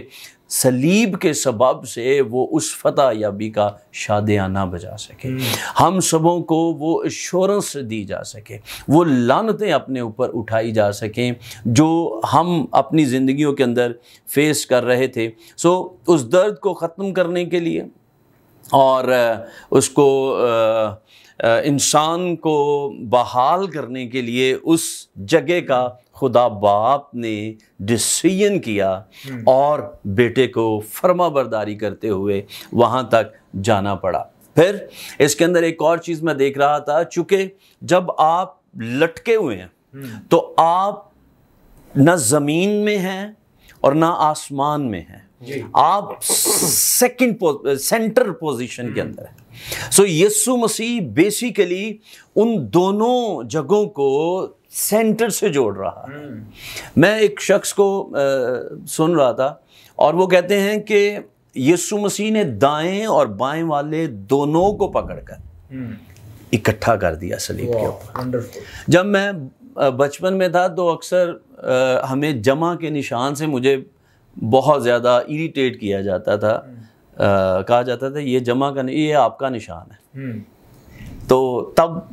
सलीब के सबब से वो उस फतह याबी का शादियाना बजा सके हम्म। हम सबों को वो एश्योरेंस दी जा सके वो लानतें अपने ऊपर उठाई जा सकें जो हम अपनी ज़िंदगियों के अंदर फेस कर रहे थे सो उस दर्द को ख़त्म करने के लिए और उसको आ, इंसान को बहाल करने के लिए उस जगह का खुदा बाप ने डिसीजन किया हम्म। और बेटे को फर्मा बरदारी करते हुए वहाँ तक जाना पड़ा फिर इसके अंदर एक और चीज़ मैं देख रहा था चूँकि जब आप लटके हुए हैं हम्म। तो आप ना ज़मीन में हैं और ना आसमान में हैं आप सेकंड सेंटर पोजीशन के hmm. अंदर है सो so, यीशु मसीह बेसिकली उन दोनों जगहों को सेंटर से जोड़ रहा है hmm. मैं एक शख्स को आ, सुन रहा था और वो कहते हैं कि यीशु मसीह ने दाएं और बाएं वाले दोनों को पकड़कर hmm. इकट्ठा कर दिया सलीब के ऊपर जब मैं बचपन में था तो अक्सर हमें जमा के निशान से मुझे बहुत ज़्यादा इरीटेट किया जाता था आ, हम्म। कहा जाता था ये जमा करने ये आपका निशान है हम्म। तो तब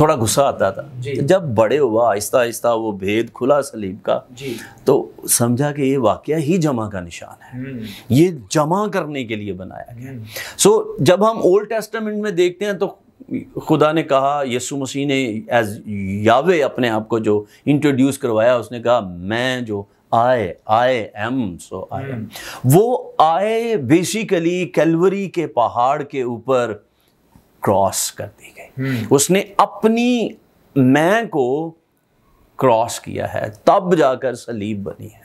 थोड़ा गुस्सा आता था तो जब बड़े हुआ आहिस्ता आहिस्ता वो भेद खुला सलीब का तो समझा कि ये वाक्य ही जमा का निशान है हम्म। ये जमा करने के लिए बनाया गया सो so, जब हम ओल्ड टेस्टामेंट में देखते हैं तो खुदा ने कहा यसु मसीह ने एज यावे अपने आप को जो इंट्रोड्यूस करवाया उसने कहा मैं जो आई I am so I am वो आए बेसिकली कैलवरी के पहाड़ के ऊपर क्रॉस कर दी गई hmm. उसने अपनी मैं को क्रॉस किया है तब जाकर सलीब बनी है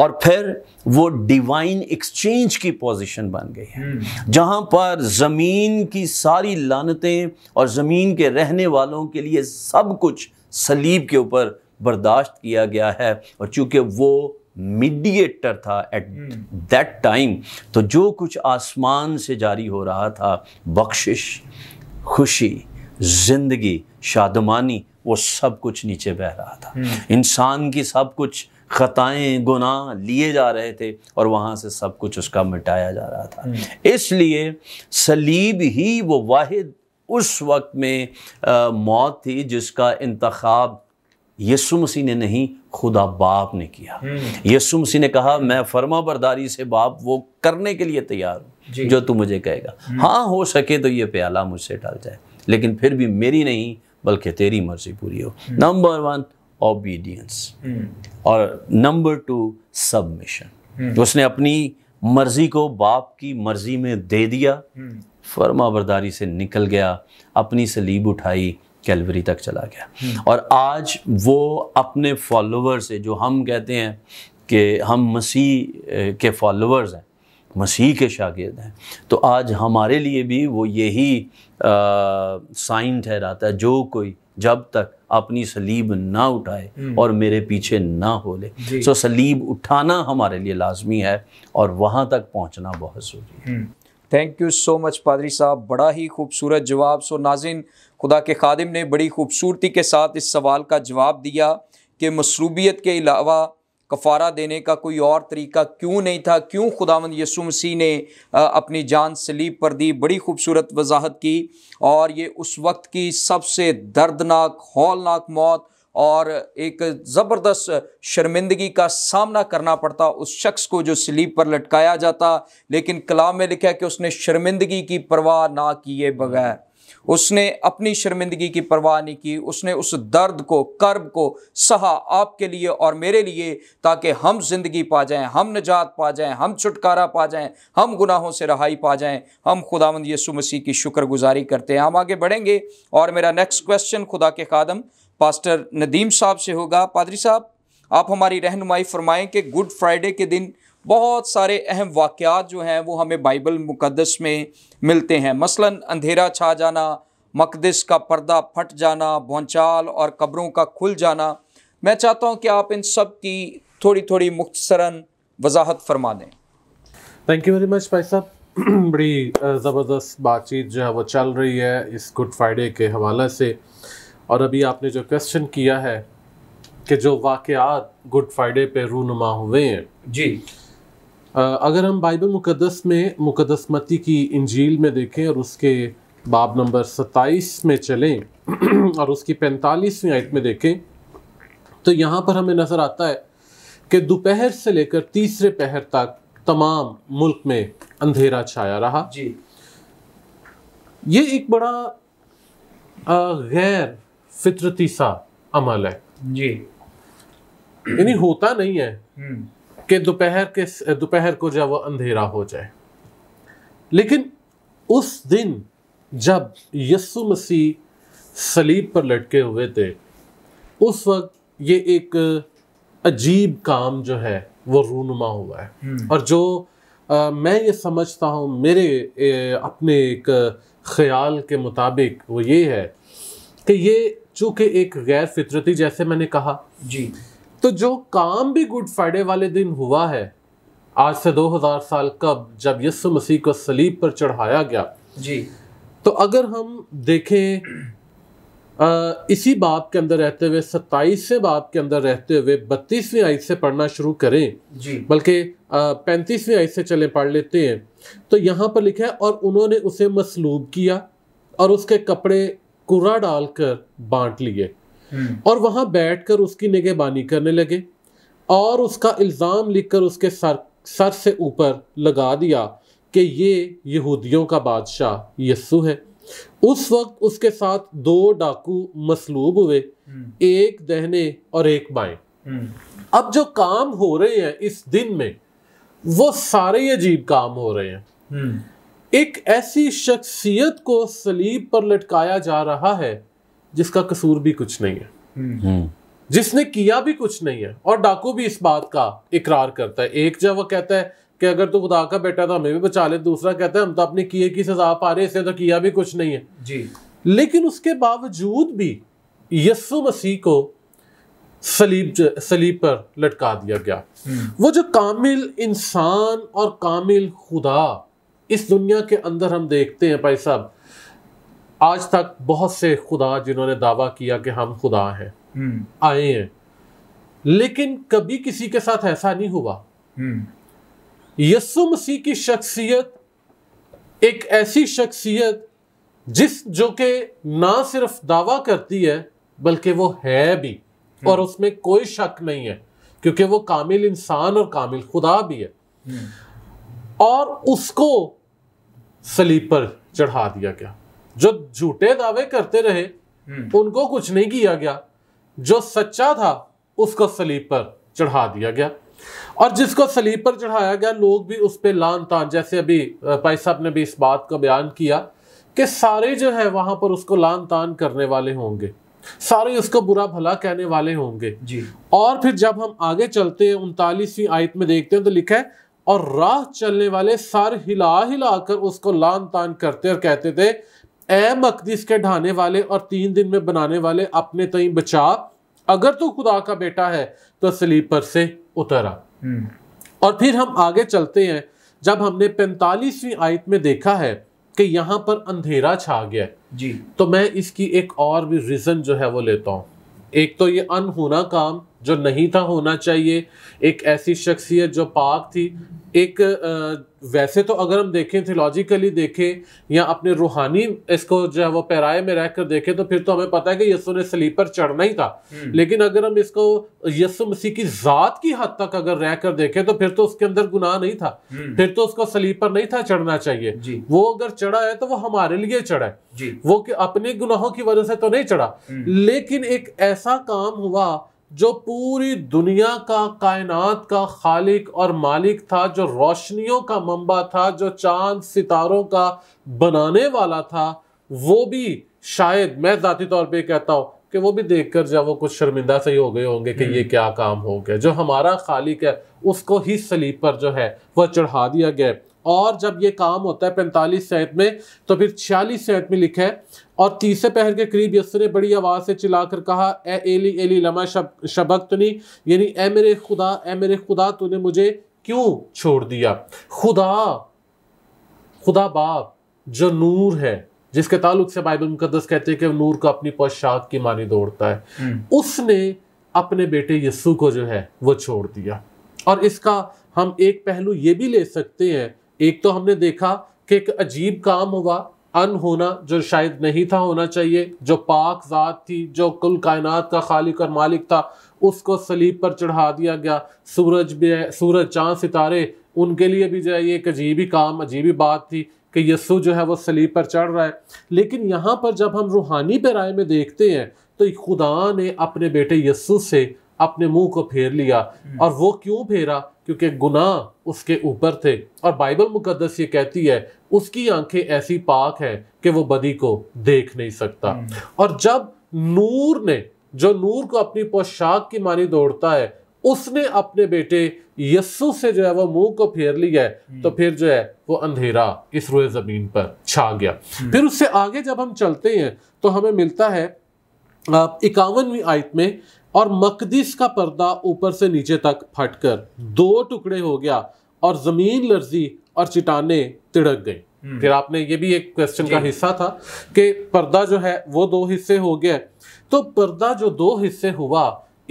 और फिर वो डिवाइन एक्सचेंज की पोजीशन बन गई है hmm. जहां पर ज़मीन की सारी लानतें और ज़मीन के रहने वालों के लिए सब कुछ सलीब के ऊपर बर्दाश्त किया गया है और चूंकि वो मीडिएटर था एट दैट टाइम तो जो कुछ आसमान से जारी हो रहा था बख्शिश खुशी ज़िंदगी शादमानी वो सब कुछ नीचे बह रहा था हम्म। इंसान की सब कुछ खताएं गुनाह लिए जा रहे थे और वहाँ से सब कुछ उसका मिटाया जा रहा था हम्म। इसलिए सलीब ही वो वाहिद उस वक्त में आ, मौत थी जिसका इंतखब यसु मसीह ने नहीं खुदा बाप ने किया हम्म। यसु मसीह ने कहा मैं फर्मा बरदारी से बाप वो करने के लिए तैयार हूँ जो तू मुझे कहेगा हम्म। हाँ हो सके तो ये प्याला मुझसे डाल जाए लेकिन फिर भी मेरी नहीं बल्कि तेरी मर्जी पूरी हो नंबर वन ओबीडियंस और नंबर टू सबमिशन उसने अपनी मर्जी को बाप की मर्जी में दे दिया हम्म। फर्मा बरदारी से निकल गया अपनी सलीब उठाई कैलवरी तक चला गया और आज वो अपने फॉलोवर से जो हम कहते हैं कि हम मसीह के फॉलोअर्स हैं मसीह के शागिर्द हैं तो आज हमारे लिए भी वो यही साइन ठहराता है जो कोई जब तक अपनी सलीब ना उठाए हम्म। और मेरे पीछे ना हो ले सो सलीब उठाना हमारे लिए लाजमी है और वहाँ तक पहुँचना बहुत ज़रूरी है थैंक यू सो मच पादरी साहब बड़ा ही खूबसूरत जवाब सो नाजिन खुदा के खादिम ने बड़ी खूबसूरती के साथ इस सवाल का जवाब दिया कि मसरूबियत के अलावा कफ़ारा देने का कोई और तरीका क्यों नहीं था क्यों खुदावंद यसु मसीह ने अपनी जान सलीब पर दी बड़ी खूबसूरत वजाहत की और ये उस वक्त की सबसे दर्दनाक हौलनाक मौत और एक ज़बरदस्त शर्मिंदगी का सामना करना पड़ता उस शख्स को जो सलीब पर लटकाया जाता लेकिन कलाम में लिखा है कि उसने शर्मिंदगी की परवाह ना किए बगैर उसने अपनी शर्मिंदगी की परवाह नहीं की उसने उस दर्द को कर्ब को सहा आपके लिए और मेरे लिए ताकि हम ज़िंदगी पा जाएं हम निजात पा जाएं हम छुटकारा पा जाएं हम गुनाहों से रहाई पा जाएं हम खुदावंद यसु मसीह की शुक्रगुजारी करते हैं हम आगे बढ़ेंगे और मेरा नेक्स्ट क्वेश्चन खुदा के खादम पास्टर नदीम साहब से होगा पादरी साहब आप हमारी रहनुमाई फरमाएँ कि गुड फ्राइडे के दिन बहुत सारे अहम वाक़ात जो हैं वो हमें बाइबल मुकदस में मिलते हैं मसलन अंधेरा छा जाना मकदस का पर्दा फट जाना भौचाल और कब्रों का खुल जाना मैं चाहता हूँ कि आप इन सब की थोड़ी थोड़ी मुख्तसरन वजाहत फरमा दें थैंक यू वेरी मच भाई साहब बड़ी ज़बरदस्त बातचीत जो है वो चल रही है इस गुड फ्राइडे के हवाले से और अभी आपने जो क्वेश्चन किया है कि जो वाक़ात गुड फ्राइडे पे रूनुमा हुए हैं जी अगर हम बाइबल मुकदस में मुकदसमती की इंजील में देखें और उसके बाब नंबर 27 में चलें और उसकी पैंतालीसवीं आयत में देखें तो यहाँ पर हमें नज़र आता है कि दोपहर से लेकर तीसरे पहर तक तमाम मुल्क में अंधेरा छाया रहा जी ये एक बड़ा गैर फितरती सा अमल है जी यानी होता नहीं है हम्म। कि दोपहर के दोपहर को जब वह अंधेरा हो जाए लेकिन उस दिन जब यस्सु मसीह सलीब पर लटके हुए थे उस वक्त ये एक अजीब काम जो है वो रूनुमा हुआ है हम्म। और जो आ, मैं ये समझता हूँ मेरे ए, अपने एक ख्याल के मुताबिक वो ये है कि ये चूँकि एक गैर फितरती जैसे मैंने कहा जी तो जो काम भी गुड फ्राइडे वाले दिन हुआ है आज से 2000 साल कब जब यस्सु मसीह को सलीब पर चढ़ाया गया जी तो अगर हम देखें आ, इसी बाप के अंदर रहते हुए सत्ताईसवें बाप के अंदर रहते हुए बत्तीसवीं आयत से पढ़ना शुरू करें जी बल्कि पैंतीसवीं आयत से चले पढ़ लेते हैं तो यहाँ पर लिखा है और उन्होंने उसे मसलूब किया और उसके कपड़े कुरा डालकर बांट लिए और वहाँ बैठ उसकी निगहबानी करने लगे और उसका इल्ज़ाम लिख कर उसके सर सर से ऊपर लगा दिया कि ये यहूदियों का बादशाह यस्सु है उस वक्त उसके साथ दो डाकू मसलूब हुए एक दहने और एक बाएं अब जो काम हो रहे हैं इस दिन में वो सारे अजीब काम हो रहे हैं एक ऐसी शख्सियत को सलीब पर लटकाया जा रहा है जिसका कसूर भी कुछ नहीं है हम्म। जिसने किया भी कुछ नहीं है और डाकू भी इस बात का इकरार करता है एक जब वो कहता है कि अगर तू खुदा का बेटा तो हमें भी बचा ले दूसरा कहता है हम तो अपने किए की सजा पा रहे इसने तो किया भी कुछ नहीं है जी लेकिन उसके बावजूद भी यस्सु मसीह को सलीब सलीब पर लटका दिया गया हम्म। वो जो कामिल इंसान और कामिल खुदा इस दुनिया के अंदर हम देखते हैं भाई साहब आज तक बहुत से खुदा जिन्होंने दावा किया कि हम खुदा हैं हम्म। आए हैं लेकिन कभी किसी के साथ ऐसा नहीं हुआ हम्म। यसु मसीह की शख्सियत एक ऐसी शख्सियत जिस जो कि ना सिर्फ दावा करती है बल्कि वो है भी हम्म। और उसमें कोई शक नहीं है क्योंकि वो कामिल इंसान और कामिल खुदा भी है और उसको सलीब पर चढ़ा दिया गया जो झूठे दावे करते रहे हम्म। उनको कुछ नहीं किया गया जो सच्चा था उसको सलीब पर चढ़ा दिया गया और जिसको सलीब पर चढ़ाया गया लोग भी उस पर लान तान जैसे अभी भाई साहब ने भी इस बात का बयान किया कि सारे जो है वहां पर उसको लान तान करने वाले होंगे सारे उसको बुरा भला कहने वाले होंगे जी और फिर जब हम आगे चलते हैं उनतालीसवीं आयत में देखते हैं तो लिखा है और राह चलने वाले सार हिला हिला कर उसको लान तान करते और कहते थे ए मकदिस के ढाने वाले और तीन दिन में बनाने वाले अपने तई बचा अगर तू तो खुदा का बेटा है तो स्लीपर से उतरा हम्म। और फिर हम आगे चलते हैं जब हमने पैंतालीसवीं आयत में देखा है कि यहाँ पर अंधेरा छा गया जी तो मैं इसकी एक और भी रीज़न जो है वो लेता हूँ एक तो ये अनहोना काम जो नहीं था होना चाहिए एक ऐसी शख्सियत जो पाक थी एक वैसे तो अगर हम देखें थियोलॉजिकली देखें या अपने रूहानी इसको जो है वो पैराए में रहकर देखें तो फिर तो हमें पता है कि यसु ने सलीब पर चढ़ना ही था हम्म। लेकिन अगर हम इसको यस्सु मसीह की ज़ात की हद तक अगर रहकर देखें तो फिर तो उसके अंदर गुनाह नहीं था हम्म। फिर तो उसको सलीब पर नहीं था चढ़ना चाहिए वो अगर चढ़ा है तो वो हमारे लिए चढ़ा है वो कि अपने गुनाहों की वजह से तो नहीं चढ़ा हम्म। लेकिन एक ऐसा काम हुआ जो पूरी दुनिया का कायनात का खालिक और मालिक था जो रोशनियों का मंबा था जो चांद सितारों का बनाने वाला था वो भी शायद मैं ज़ाती तौर पे कहता हूँ कि वो भी देखकर जब वो कुछ शर्मिंदा से ही हो गए होंगे कि ये हम्म। क्या काम हो गया जो हमारा खालिक है उसको ही सलीब पर जो है वह चढ़ा दिया गया और जब ये काम होता है पैंतालीस सेहत में तो फिर छियालीस सेहत में लिखा है और तीसरे पहर के करीब यसर ने बड़ी आवाज़ से चिल्लाकर कहा ए एली एली लमा शब शबकतनी यानी ए मेरे खुदा ए मेरे खुदा तूने मुझे क्यों छोड़ दिया खुदा खुदा बाप जो नूर है जिसके ताल्लुक से बाइबल मुकदस कहते हैं कि नूर को अपनी पोशाक की मानी दौड़ता है हम्म। उसने अपने बेटे यस्सू को जो है वो छोड़ दिया और इसका हम एक पहलू ये भी ले सकते हैं एक तो हमने देखा कि एक अजीब काम हुआ अन होना जो शायद नहीं था होना चाहिए जो पाक ज़ात थी जो कुल कायनात का खालिक और मालिक था उसको सलीब पर चढ़ा दिया गया सूरज भी सूरज चाँद सितारे उनके लिए भी जो है ये एक अजीब ही काम अजीब ही बात थी कि यस्सु जो है वो सलीब पर चढ़ रहा है लेकिन यहाँ पर जब हम रूहानी पैराए में देखते हैं तो खुदा ने अपने बेटे यस्सु से अपने मुंह को फेर लिया हम्म। और वो क्यों फेरा क्योंकि गुनाह उसके ऊपर थे और बाइबल मुकदस ये कहती है उसकी आंखें ऐसी पाक हैं कि वो बदी को देख नहीं सकता हम्म। और जब नूर ने जो नूर को अपनी पोशाक की मानी दौड़ता है उसने अपने बेटे यस्सु से जो है वो मुंह को फेर लिया है हम्म। तो फिर जो है वो अंधेरा इस रोए जमीन पर छा गया हम्म। फिर उससे आगे जब हम चलते हैं तो हमें मिलता है इक्यावनवीं आयत में और मकदिस का पर्दा ऊपर से नीचे तक फटकर दो टुकड़े हो गया और जमीन लर्जी और चिटाने तिड़क गए हम्म। फिर आपने ये भी एक क्वेश्चन का हिस्सा था कि पर्दा जो है वो दो हिस्से हो गया तो पर्दा जो दो हिस्से हुआ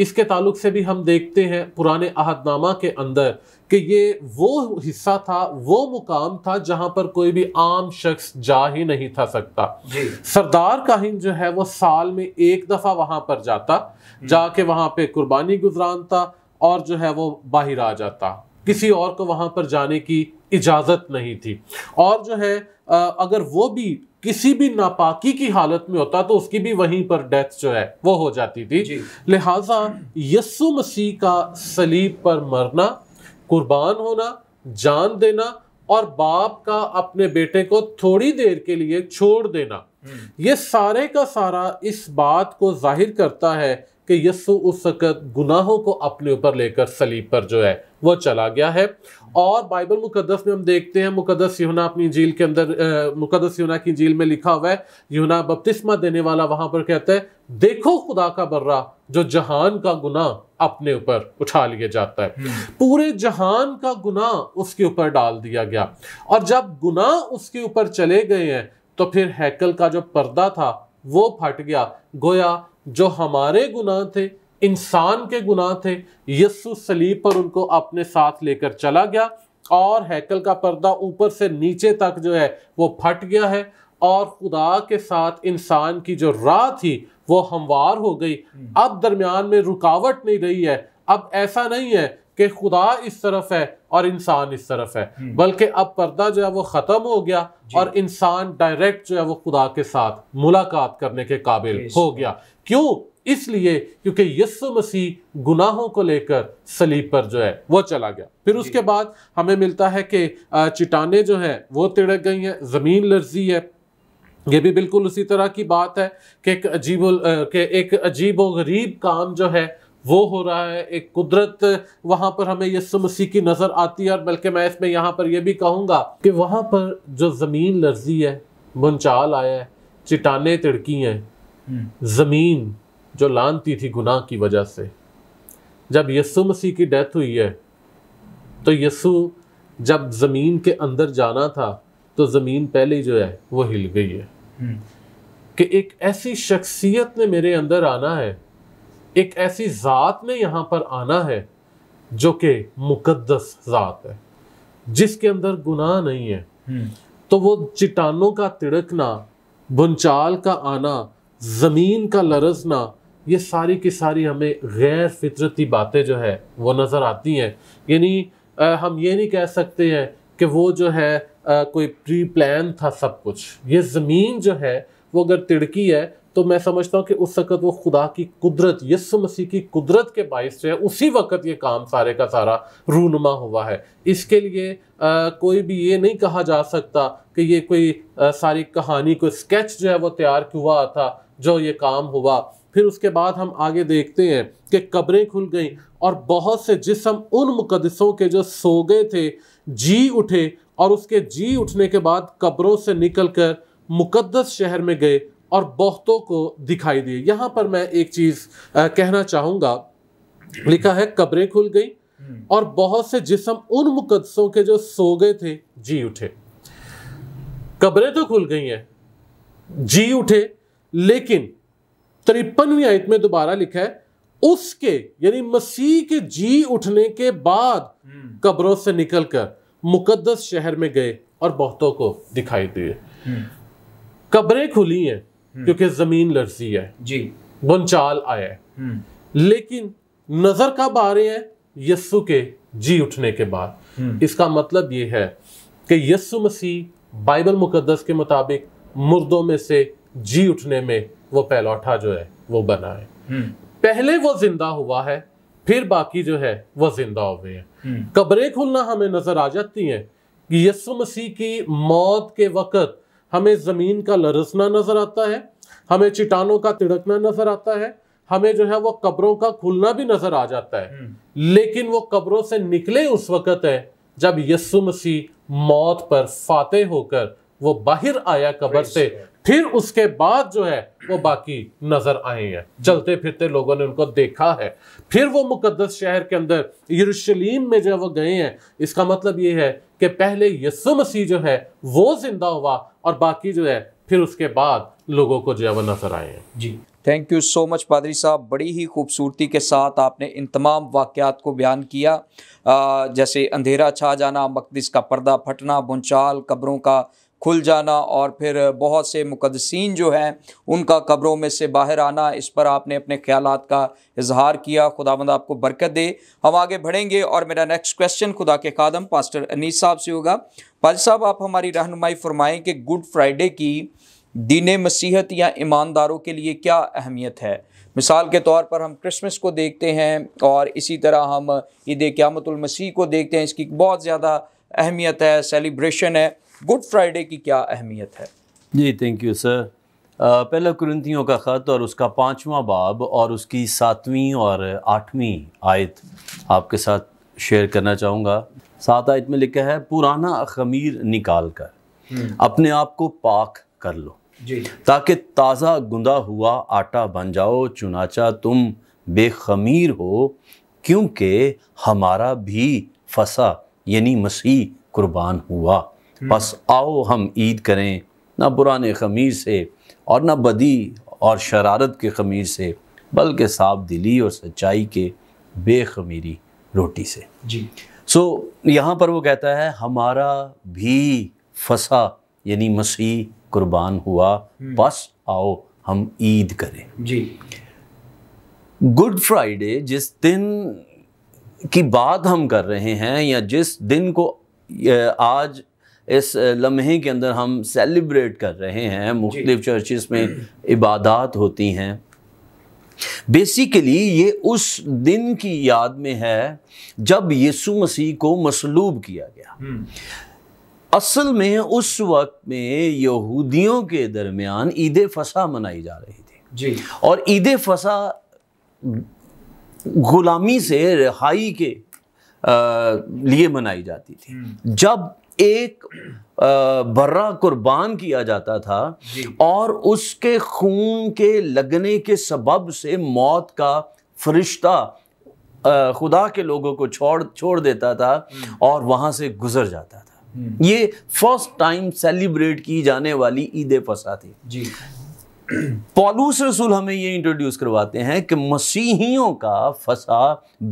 इसके ताल्लुक से भी हम देखते हैं पुराने अहदनामा के अंदर कि ये वो हिस्सा था वो मुकाम था जहां पर कोई भी आम शख्स जा ही नहीं था सकता सरदार काहिन जो है वो साल में एक दफ़ा वहां पर जाता हम्म। जाके वहां पे कुर्बानी गुजरानता और जो है वो बाहर आ जाता किसी और को वहां पर जाने की इजाज़त नहीं थी और जो है अगर वो भी किसी भी नापाकी की हालत में होता तो उसकी भी वहीं पर डेथ जो है वो हो जाती थी लिहाजा यस्सु मसीह का सलीब पर मरना कुर्बान होना जान देना और बाप का अपने बेटे को थोड़ी देर के लिए छोड़ देना हम्म। ये सारे का सारा इस बात को जाहिर करता है कि यस्सु उस वक़्त गुनाहों को अपने ऊपर लेकर सलीब पर जो है वह चला गया है और बाइबल मुकदस में हम देखते हैं मुकदस यूना अपनी झील के अंदर मुकदस यूना की झील में लिखा हुआ है यूना बपतिस्मा देने वाला वहां पर कहता है देखो खुदा का बर्रा जो जहान का गुना अपने ऊपर उठा लिए जाता है हम्म। पूरे जहान का गुना उसके ऊपर डाल दिया गया और जब गुनाह उसके ऊपर चले गए हैं तो फिर हैकल का जो पर्दा था वो फट गया गोया जो हमारे गुनाह थे इंसान के गुनाह थे यस्सु सलीब पर उनको अपने साथ लेकर चला गया और हैकल का पर्दा ऊपर से नीचे तक जो है वो फट गया है और खुदा के साथ इंसान की जो राह थी वो हमवार हो गई हम्म। अब दरमियान में रुकावट नहीं रही है अब ऐसा नहीं है कि खुदा इस तरफ है और इंसान इस तरफ है हम्म। बल्कि अब पर्दा जो है वो ख़त्म हो गया और इंसान डायरेक्ट जो है वो खुदा के साथ मुलाकात करने के काबिल हो गया क्यों इसलिए क्योंकि यस्सु मसीह गुनाहों को लेकर सलीब पर जो है वो चला गया फिर उसके बाद हमें मिलता है कि चिटाने जो है वो तिड़क गई हैं ज़मीन लर्जी है ये भी बिल्कुल उसी तरह की बात है कि एक अजीब के एक अजीब व गरीब काम जो है वो हो रहा है एक कुदरत वहाँ पर हमें यस्सु मसीह की नज़र आती है और बल्कि मैं इसमें यहाँ पर यह भी कहूँगा कि वहाँ पर जो ज़मीन लर्जी है मुंचाल आया है चिटाने तिड़की हैं हम्म। ज़मीन जो लानती थी गुनाह की वजह से जब यस्सु मसीह की डेथ हुई है तो यस्सु जब ज़मीन के अंदर जाना था तो ज़मीन पहले जो है वो हिल गई है हम्म। कि एक ऐसी शख्सियत ने मेरे अंदर आना है एक ऐसी ज़ात में यहाँ पर आना है जो कि मुकद्दस ज़ात है जिसके अंदर गुनाह नहीं है हम्म। तो वो चिटानों का तिड़कना बुनचाल का आना ज़मीन का लरजना ये सारी की सारी हमें गैर फितरती बातें जो है वो नज़र आती हैं यानी हम ये नहीं कह सकते हैं कि वो जो है आ, कोई प्री प्लान था सब कुछ ये ज़मीन जो है वो अगर तिड़की है तो मैं समझता हूँ कि उस वक़्त वो खुदा की कुदरत यसु मसीह की कुदरत के बायस से उसी वक़्त ये काम सारे का सारा रूनुमा हुआ है इसके लिए आ, कोई भी ये नहीं कहा जा सकता कि ये कोई आ, सारी कहानी को स्केच जो है वो तैयार हुआ था जो ये काम हुआ फिर उसके बाद हम आगे देखते हैं कि कब्रें खुल गईं और बहुत से जिसम उन मुकदसों के जो सो गए थे जी उठे और उसके जी उठने के बाद कब्रों से निकल कर मुकदस शहर में गए और बहुतों को दिखाई दिए यहां पर मैं एक चीज कहना चाहूंगा लिखा है कब्रें खुल गई हम्म। और बहुत से जिसम उन मुकदसों के जो सो गए थे जी उठे कब्रें तो खुल गई हैं जी उठे लेकिन तिरपनवीं आयत में दोबारा लिखा है उसके यानी मसीह के जी उठने के बाद हम्म। कब्रों से निकलकर मुकद्दस शहर में गए और बहुतों को दिखाई दिए हम्म। कब्रें खुली हैं हम्म। क्योंकि जमीन लर्जी है जी बंचाल आया है हम्म। लेकिन नजर कब आ रहे हैं यस्सु के जी उठने के बाद हम्म। इसका मतलब ये है कि यस्सु मसीह बाइबल मुकदस के मुताबिक मुर्दों में से जी उठने में वो पहलौठा जो है वो बना है पहले वो जिंदा हुआ है फिर बाकी जो है वह जिंदा हुए हैं कब्रें खुलना हमें नजर आ जाती हैं कि यस्सु मसीह की मौत के वक़्त हमें ज़मीन का लरसना नज़र आता है हमें चिटानों का तिड़कना नज़र आता है हमें जो है वो कब्रों का खुलना भी नज़र आ जाता है हम्म। लेकिन वो कब्रों से निकले उस वक़्त है जब यस्सु मसीह मौत पर फाते होकर वो बाहर आया कब्र से फिर उसके बाद जो है वो बाकी नजर आए हैं चलते फिरते लोगों ने उनको देखा है फिर वो मुकद्दस शहर के अंदर यरूशलेम में जो है वो गए हैं इसका मतलब ये है कि पहले यसु मसीह जो है वो जिंदा हुआ और बाकी जो है फिर उसके बाद लोगों को जो है वो नजर आए हैं जी थैंक यू सो मच पादरी साहब बड़ी ही खूबसूरती के साथ आपने इन तमाम वाक़ात को बयान किया जैसे अंधेरा छा जाना मकदस का पर्दा फटना बुनचाल कब्रों का खुल जाना और फिर बहुत से मुकदसिन जो हैं उनका कब्रों में से बाहर आना इस पर आपने अपने ख्याल का इजहार किया खुदा मंद आपको बरकत दे हम आगे बढ़ेंगे और मेरा नेक्स्ट क्वेश्चन खुदा के कदम पास्टर अनीस साहब से होगा पाजी साहब आप हमारी रहनुमाई फरमाएँ कि गुड फ्राइडे की दीन मसीहत या ईमानदारों के लिए क्या अहमियत है मिसाल के तौर पर हम क्रिसमस को देखते हैं और इसी तरह हम ईद क्यामतुलमसी को देखते हैं इसकी बहुत ज़्यादा अहमियत है सेलिब्रेशन है गुड फ्राइडे की क्या अहमियत है जी थैंक यू सर पहला कुरंतियों का ख़त और उसका पाँचवा बाब और उसकी सातवीं और आठवीं आयत आपके साथ शेयर करना चाहूँगा सात आयत में लिखा है पुराना खमीर निकाल कर हम्म। अपने आप को पाक कर लो ताकि ताज़ा गुंदा हुआ आटा बन जाओ चुनाचा तुम बेखमीर हो क्योंकि हमारा भी फसा यानी मसीह कुर्बान हुआ हम्म। बस आओ हम ईद करें ना पुराने खमीज से और ना बदी और शरारत के खमीज से बल्कि साफ दिली और सच्चाई के बेखमीरी रोटी से जी सो so, यहाँ पर वो कहता है हमारा भी फसा यानी मसीह कुर्बान हुआ हम्म। बस आओ हम ईद करें जी गुड फ्राइडे जिस दिन की बात हम कर रहे हैं या जिस दिन को आज इस लम्हे के अंदर हम सेलिब्रेट कर रहे हैं मुख्तलिफ चर्चेस में इबादत होती हैं बेसिकली ये उस दिन की याद में है जब यीशु मसीह को मसलूब किया गया हम्म। असल में उस वक्त में यहूदियों के दरमियान ईद फसा मनाई जा रही थी जी और ईद फसा गुलामी से रिहाई के आ, लिए मनाई जाती थी हम्म। जब एक बर्रा कुर्बान किया जाता था और उसके खून के लगने के सबब से मौत का फरिश्ता खुदा के लोगों को छोड़ छोड़ देता था हम्म। और वहाँ से गुजर जाता था हम्म। ये फर्स्ट टाइम सेलिब्रेट की जाने वाली ईद फसा थी पॉलूस रसूल हमें ये इंट्रोड्यूस करवाते हैं कि मसीहियों का फसा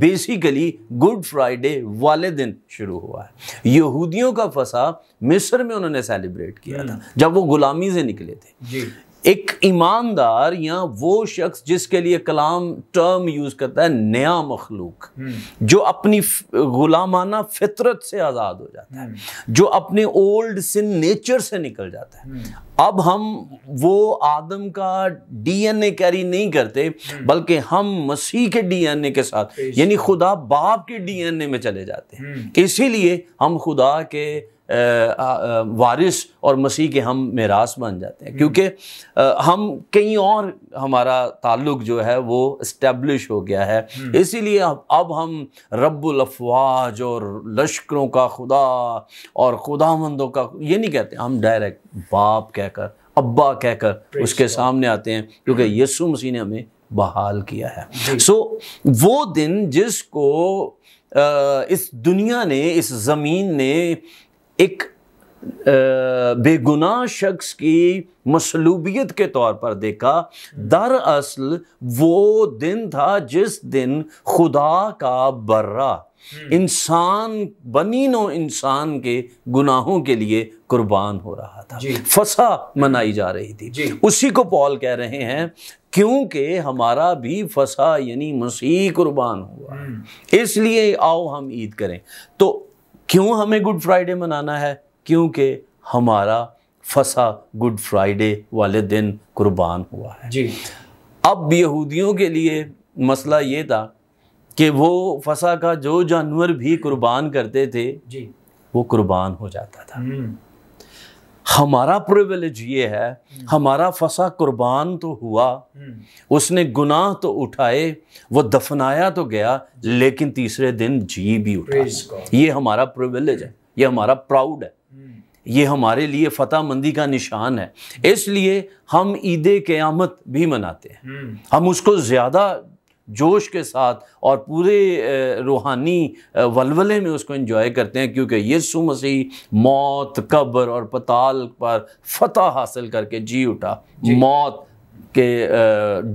बेसिकली गुड फ्राइडे वाले दिन शुरू हुआ है यहूदियों का फसा मिस्र में उन्होंने सेलिब्रेट किया था हम्म। जब वो गुलामी से निकले थे एक ईमानदार या वो शख्स जिसके लिए कलाम टर्म यूज़ करता है नया मखलूक हम्म। जो अपनी गुलामाना फितरत से आज़ाद हो जाता है हम्म। जो अपने ओल्ड सिन नेचर से निकल जाता है हम्म। अब हम वो आदम का डीएनए कैरी नहीं करते बल्कि हम मसीह के डीएनए के साथ यानी खुदा बाप के डीएनए में चले जाते हैं इसीलिए हम खुदा के वारिस और मसीह के हम मेरास बन जाते हैं क्योंकि हम कहीं और हमारा ताल्लुक जो है वो इस्टेब्लिश हो गया है हम्म। इसीलिए अब हम रब्बुल अफवाज और लश्करों का खुदा और खुदामंदों का ये नहीं कहते हम डायरेक्ट बाप कहकर अब्बा कहकर उसके सामने आते हैं क्योंकि यसु मसीह ने हमें बहाल किया है सो वो दिन जिसको इस दुनिया ने इस ज़मीन ने एक बेगुनाह शख्स की मसलूबियत के तौर पर देखा दरअसल वो दिन था जिस दिन खुदा का बर्रा हम्म। इंसान बनीनो इंसान के गुनाहों के लिए कुर्बान हो रहा था फसा मनाई जा रही थी उसी को पॉल कह रहे हैं क्योंकि हमारा भी फसा यानी मसीह कुर्बान हुआ हम्म। इसलिए आओ हम ईद करें तो क्यों हमें गुड फ्राइडे मनाना है क्योंकि हमारा फसा गुड फ्राइडे वाले दिन कुर्बान हुआ है जी अब यहूदियों के लिए मसला ये था कि वो फसा का जो जानवर भी कुर्बान करते थे जी वो कुर्बान हो जाता था हम्म। हमारा प्रिविलेज ये है हम्म। हमारा फसा कुर्बान तो हुआ हम्म। उसने गुनाह तो उठाए वो दफनाया तो गया लेकिन तीसरे दिन जी भी उठा ये हमारा प्रिविलेज है ये हमारा प्राउड है हम्म। ये हमारे लिए फतेह मंदी का निशान है इसलिए हम ईद क़्यामत भी मनाते हैं हम उसको ज़्यादा जोश के साथ और पूरे रूहानी वलवले में उसको इंजॉय करते हैं क्योंकि यीशु मसीह मौत कब्र और पताल पर फतह हासिल करके जी उठा जी। मौत के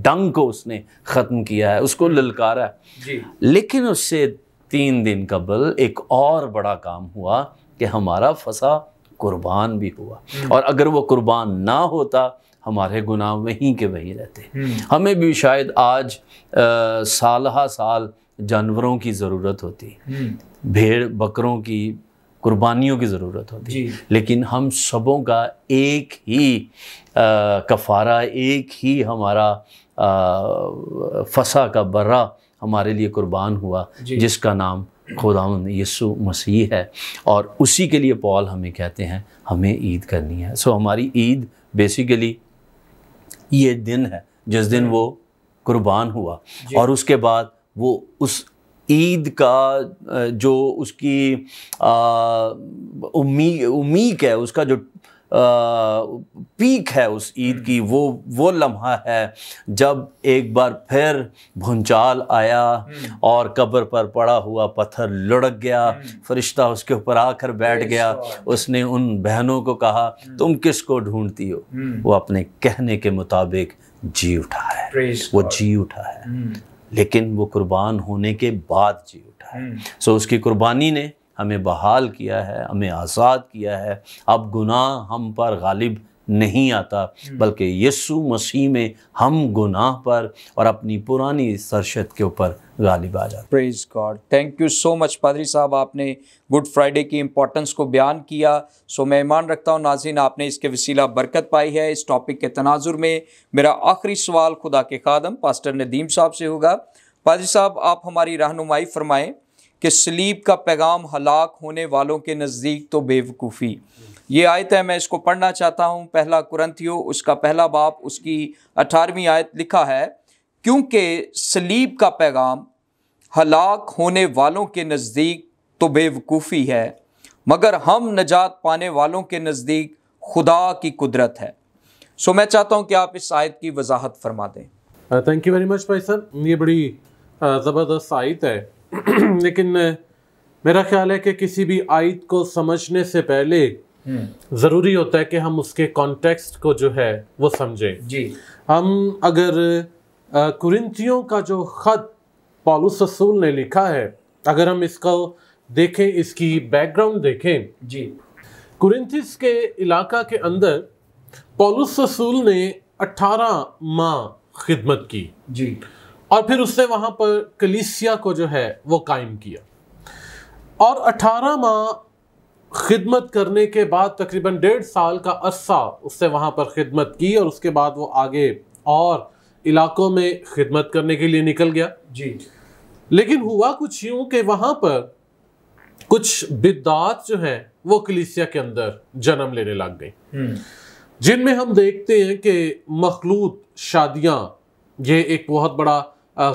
डंग को उसने ख़त्म किया है उसको ललकारा है जी। लेकिन उससे तीन दिन कबल एक और बड़ा काम हुआ कि हमारा फसा कुर्बान भी हुआ हम्म। और अगर वो कुर्बान ना होता हमारे गुनाह वहीं के वहीं रहते हैं हम्म। हमें भी शायद आज हा साल जानवरों की ज़रूरत होती हम्म। भेड़ बकरों की कुर्बानियों की ज़रूरत होती है लेकिन हम सबों का एक ही आ, कफारा एक ही हमारा आ, फसा का बर्रा हमारे लिए कुर्बान हुआ जिसका नाम खुदा यसु मसीह है और उसी के लिए पॉल हमें कहते हैं हमें ईद करनी है सो हमारी ईद बेसिकली ये दिन है जिस दिन वो कुर्बान हुआ और उसके बाद वो उस ईद का जो उसकी उम्मीद उम्मीद है उसका जो पीक है उस ईद की हम्म। वो वो लम्हा है जब एक बार फिर भूंचाल आया हम्म। और कब्र पर पड़ा हुआ पत्थर लुढ़क गया हम्म। फरिश्ता उसके ऊपर आकर बैठ गया उसने उन बहनों को कहा तुम किसको ढूंढती हो वो अपने कहने के मुताबिक जी उठा है वो जी उठा है लेकिन वो कुर्बान होने के बाद जी उठा है सो उसकी कुर्बानी ने हमें बहाल किया है हमें आज़ाद किया है अब गुनाह हम पर गालिब नहीं आता हम्म। बल्कि यसु मसीह में हम गुनाह पर और अपनी पुरानी सरशत के ऊपर गालिब आ जाता praise God thank you so much पादरी साहब आपने गुड फ्राइडे की इम्पोर्टेंस को बयान किया सो मैं ईमान रखता हूँ नाजिन आपने इसके वसीला बरकत पाई है इस टॉपिक के तनाजुर में मेरा आखिरी सवाल खुदा के खादम पास्टर नदीम साहब से होगा पादरी साहब आप हमारी रहनुमाई फरमाएँ कि सलीब का पैगाम हलाक होने वालों के नज़दीक तो बेवकूफ़ी ये आयत है मैं इसको पढ़ना चाहता हूँ पहला कुरंथियो उसका पहला बाप उसकी अठारहवीं आयत लिखा है क्योंकि सलीब का पैगाम हलाक होने वालों के नज़दीक तो बेवकूफ़ी है मगर हम नजात पाने वालों के नज़दीक खुदा की कुदरत है सो मैं चाहता हूँ कि आप इस आयत की वजाहत फरमा दें थैंक यू वेरी मच भाई सर ये बड़ी uh, ज़बरदस्त आयत है लेकिन मेरा ख्याल है कि किसी भी आयत को समझने से पहले हम्म। ज़रूरी होता है कि हम उसके कॉन्टेक्स्ट को जो है वो समझें जी हम अगर कुरिंतियों का जो ख़त पॉलुस रसूल ने लिखा है अगर हम इसको देखें इसकी बैकग्राउंड देखें जी कुरिंथिस के इलाका के अंदर पॉलुस रसूल ने 18 माह खिदमत की जी और फिर उसने वहाँ पर कलीसिया को जो है वो कायम किया और 18 माह खिदमत करने के बाद तकरीबन डेढ़ साल का अरसा उसने वहाँ पर खिदमत की और उसके बाद वो आगे और इलाकों में खिदमत करने के लिए निकल गया जी लेकिन हुआ कुछ यूं कि वहाँ पर कुछ बिदात जो है वो कलीसिया के अंदर जन्म लेने लग गई हम्म। जिनमें हम देखते हैं कि मखलूत शादियाँ ये एक बहुत बड़ा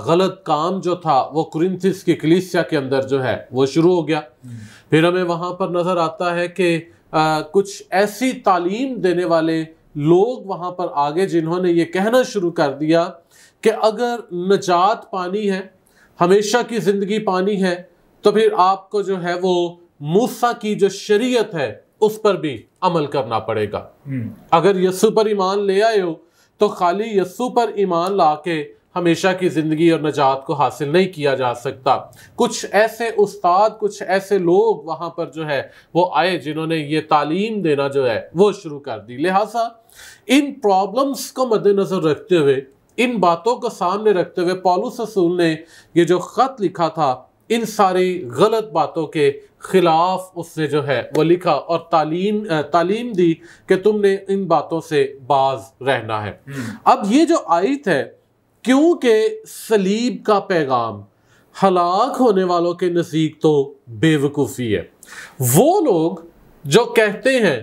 गलत काम जो था वो क्रिंथिस की कलीसिया के अंदर जो है वो शुरू हो गया फिर हमें वहाँ पर नज़र आता है कि कुछ ऐसी तालीम देने वाले लोग वहाँ पर आगे जिन्होंने ये कहना शुरू कर दिया कि अगर नजात पानी है हमेशा की ज़िंदगी पानी है तो फिर आपको जो है वो मूसा की जो शरीयत है उस पर भी अमल करना पड़ेगा हम्म। अगर यस्सू पर ईमान ले आए हो तो खाली यस्सू पर ईमान ला के हमेशा की ज़िंदगी और नजात को हासिल नहीं किया जा सकता कुछ ऐसे उस्ताद कुछ ऐसे लोग वहाँ पर जो है वो आए जिन्होंने ये तालीम देना जो है वो शुरू कर दी लिहाजा इन प्रॉब्लम्स को मद्देनज़र रखते हुए इन बातों को सामने रखते हुए पॉलूस रसूल ने ये जो ख़त लिखा था इन सारी गलत बातों के ख़िलाफ़ उसने जो है वो लिखा और तालीम तालीम दी कि तुमने इन बातों से बाज रहना है हम्म। अब ये जो आयत है क्योंकि सलीब का पैगाम हलाक होने वालों के नज़दीक तो बेवकूफ़ी है वो लोग जो कहते हैं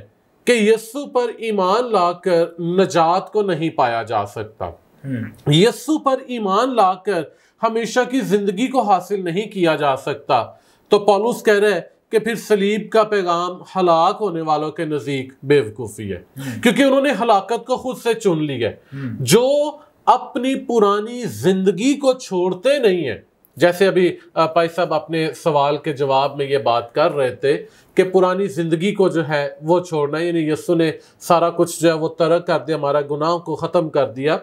कि यस्सु पर ईमान लाकर नजात को नहीं पाया जा सकता हम्म। यस्सु पर ईमान लाकर हमेशा की ज़िंदगी को हासिल नहीं किया जा सकता तो पॉलूस कह रहे हैं कि फिर सलीब का पैगाम हलाक होने वालों के नज़दीक बेवकूफ़ी है हम्म। क्योंकि उन्होंने हलाकत को खुद से चुन लिया है हम्म। जो अपनी पुरानी जिंदगी को छोड़ते नहीं है जैसे अभी भाई साहब अपने सवाल के जवाब में ये बात कर रहे थे कि पुरानी ज़िंदगी को जो है वो छोड़ना यानी यस्सु ने सारा कुछ जो है वो तरक कर दिया हमारा गुनाह को ख़त्म कर दिया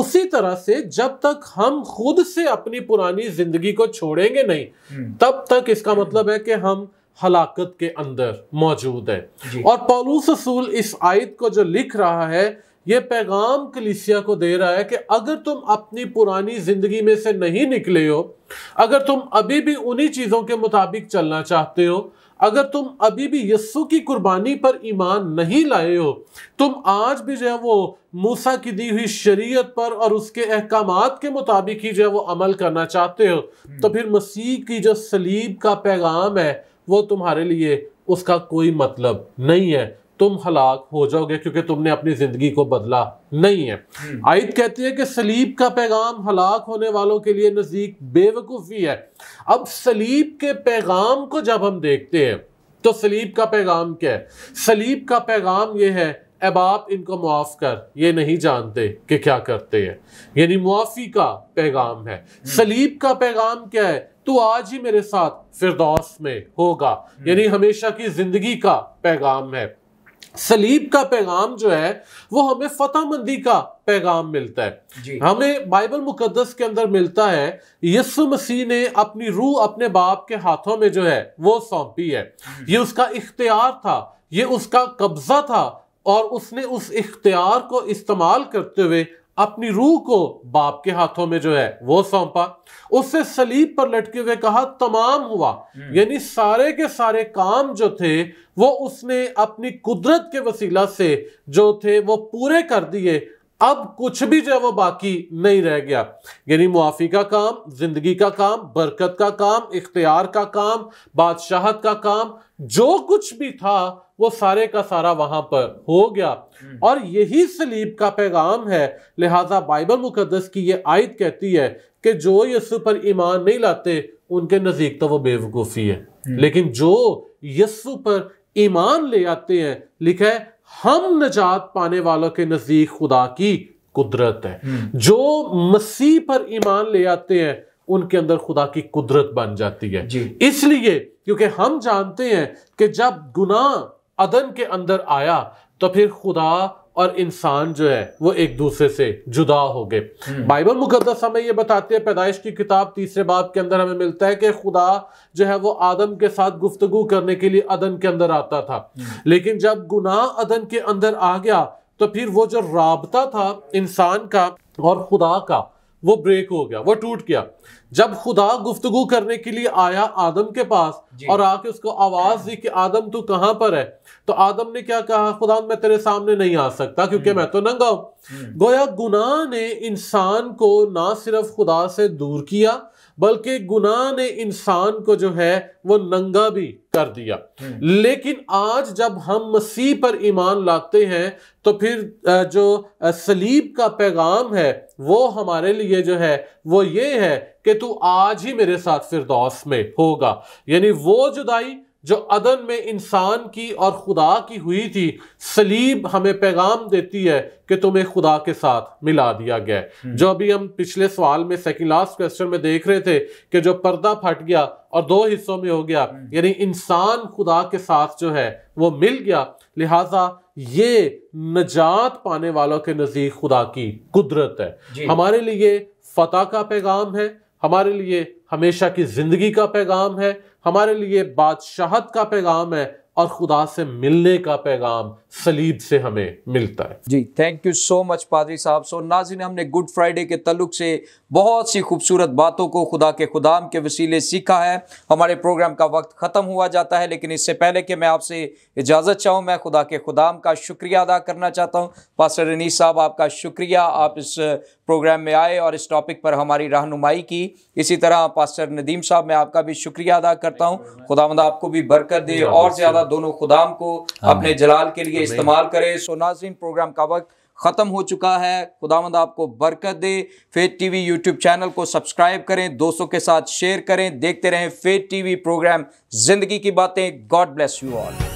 उसी तरह से जब तक हम खुद से अपनी पुरानी ज़िंदगी को छोड़ेंगे नहीं हम्म। तब तक इसका मतलब है कि हम हलाकत के अंदर मौजूद है और पौलूस रसूल इस आयत को जो लिख रहा है ये पैगाम कलिसिया को दे रहा है कि अगर तुम अपनी पुरानी ज़िंदगी में से नहीं निकले हो अगर तुम अभी भी उन्हीं चीज़ों के मुताबिक चलना चाहते हो अगर तुम अभी भी यस्सु की कुर्बानी पर ईमान नहीं लाए हो तुम आज भी जो है वो मूसा की दी हुई शरीयत पर और उसके अहकाम के मुताबिक ही जो है वो अमल करना चाहते हो हम्म। तो फिर मसीह की जो सलीब का पैगाम है वो तुम्हारे लिए उसका कोई मतलब नहीं है तुम हलाक हो जाओगे क्योंकि तुमने अपनी ज़िंदगी को बदला नहीं है हम्म। आयत कहती है कि सलीब का पैगाम हलाक होने वालों के लिए नज़दीक बेवकूफ़ी है अब सलीब के पैगाम को जब हम देखते हैं तो सलीब का पैगाम क्या है सलीब का पैगाम यह है अब आप इनको मुआफ़ कर ये नहीं जानते कि क्या करते हैं यानी मुआफ़ी का पैगाम है हम्म। सलीब का पैगाम क्या है तू आज ही मेरे साथ फिरदौस में होगा हम्म। यानी हमेशा की ज़िंदगी का पैगाम है सलीब का पैगाम जो है वो हमें फतेह मंदी का पैगाम मिलता है हमें बाइबल मुकदस के अंदर मिलता है यसु मसीह ने अपनी रूह अपने बाप के हाथों में जो है वो सौंपी है हम्म। ये उसका इख्तियार था ये उसका कब्जा था और उसने उस इख्तियार को इस्तेमाल करते हुए अपनी रूह को बाप के हाथों में जो है वो सौंपा उससे सलीब पर लटके हुए कहा तमाम हुआ हम्म। यानी सारे के सारे काम जो थे वो उसने अपनी कुदरत के वसीला से जो थे वो पूरे कर दिए अब कुछ भी जो है वो बाकी नहीं रह गया यानी मुआफ़ी का काम जिंदगी का काम बरकत का काम इख्तियार का काम बादशाहत का काम जो कुछ भी था वो सारे का सारा वहां पर हो गया हम्म। और यही सलीब का पैगाम है लिहाजा बाइबल मुकदस की ये आयत कहती है कि जो यस्सु पर ईमान नहीं लाते उनके नज़दीक तो वो बेवकूफ़ी है हम्म। लेकिन जो यस्सु पर ईमान ले आते हैं लिखा है हम निजात पाने वालों के नजदीक खुदा की कुदरत है हम्म। जो मसीह पर ईमान ले आते हैं उनके अंदर खुदा की कुदरत बन जाती है इसलिए क्योंकि हम जानते हैं कि जब गुनाह अदन के अंदर आया तो फिर खुदा और इंसान जो है वो एक दूसरे से जुदा हो गए हम्म। बाइबल मुकदस हमें ये बताते हैं पैदाइश की किताब तीसरे बाब के अंदर हमें मिलता है कि खुदा जो है वो आदम के साथ गुफ्तगु करने के लिए अदन के अंदर आता था हम्म। लेकिन जब गुनाह अदन के अंदर आ गया तो फिर वो जो रबता था इंसान का और खुदा का वो ब्रेक हो गया वो टूट गया जब खुदा गुफ्तगु करने के लिए आया आदम के पास और आके उसको आवाज दी कि आदम तू कहां पर है तो आदम ने क्या कहा खुदा मैं तेरे सामने नहीं आ सकता क्योंकि हम्म। मैं तो नंगा हूं हम्म। गोया गुनाह ने इंसान को ना सिर्फ खुदा से दूर किया बल्कि गुनाह ने इंसान को जो है वो नंगा भी कर दिया हम्म। लेकिन आज जब हम मसीह पर ईमान लाते हैं तो फिर जो सलीब का पैगाम है वो हमारे लिए जो है वो ये है कि तू आज ही मेरे साथ फिरदौस में होगा यानी वो जुदाई जो अदन में इंसान की और खुदा की हुई थी सलीब हमें पैगाम देती है कि तुम्हें खुदा के साथ मिला दिया गया हम्म। जो अभी हम पिछले सवाल में सेकंड लास्ट क्वेश्चन में देख रहे थे कि जो पर्दा फट गया और दो हिस्सों में हो गया हम्म। यानी इंसान खुदा के साथ जो है वो मिल गया लिहाजा ये नजात पाने वालों के नज़ीक खुदा की कुदरत है हमारे लिए फतेह का पैगाम है हमारे लिए हमेशा की जिंदगी का पैगाम है हमारे लिए बादशाहत का पैगाम है और खुदा से मिलने का पैगाम सलीब से हमें मिलता है जी थैंक यू सो मच पादरी साहब सो नाजिन हमने गुड फ्राइडे के तल्लुक से बहुत सी खूबसूरत बातों को खुदा के खुदाम के वसीले सीखा है हमारे प्रोग्राम का वक्त ख़त्म हुआ जाता है लेकिन इससे पहले कि मैं आपसे इजाज़त चाहूँ मैं खुदा के खुदाम का शुक्रिया अदा करना चाहता हूँ पास्टर रनीस साहब आपका शुक्रिया आप इस प्रोग्राम में आए और इस टॉपिक पर हमारी रहनुमाई की इसी तरह पास्टर नदीम साहब मैं आपका भी शुक्रिया अदा करता हूँ खुदा आपको भी बरकत दे हाँ, और ज़्यादा दोनों खुदाम को अपने जलाल के लिए इस्तेमाल करें सो नाजिन प्रोग्राम का वक्त ख़त्म हो चुका है खुदावंद आपको बरकत दे फेद टीवी यूट्यूब चैनल को सब्सक्राइब करें दोस्तों के साथ शेयर करें देखते रहें फेद टीवी प्रोग्राम ज़िंदगी की बातें गॉड ब्लेस यू ऑल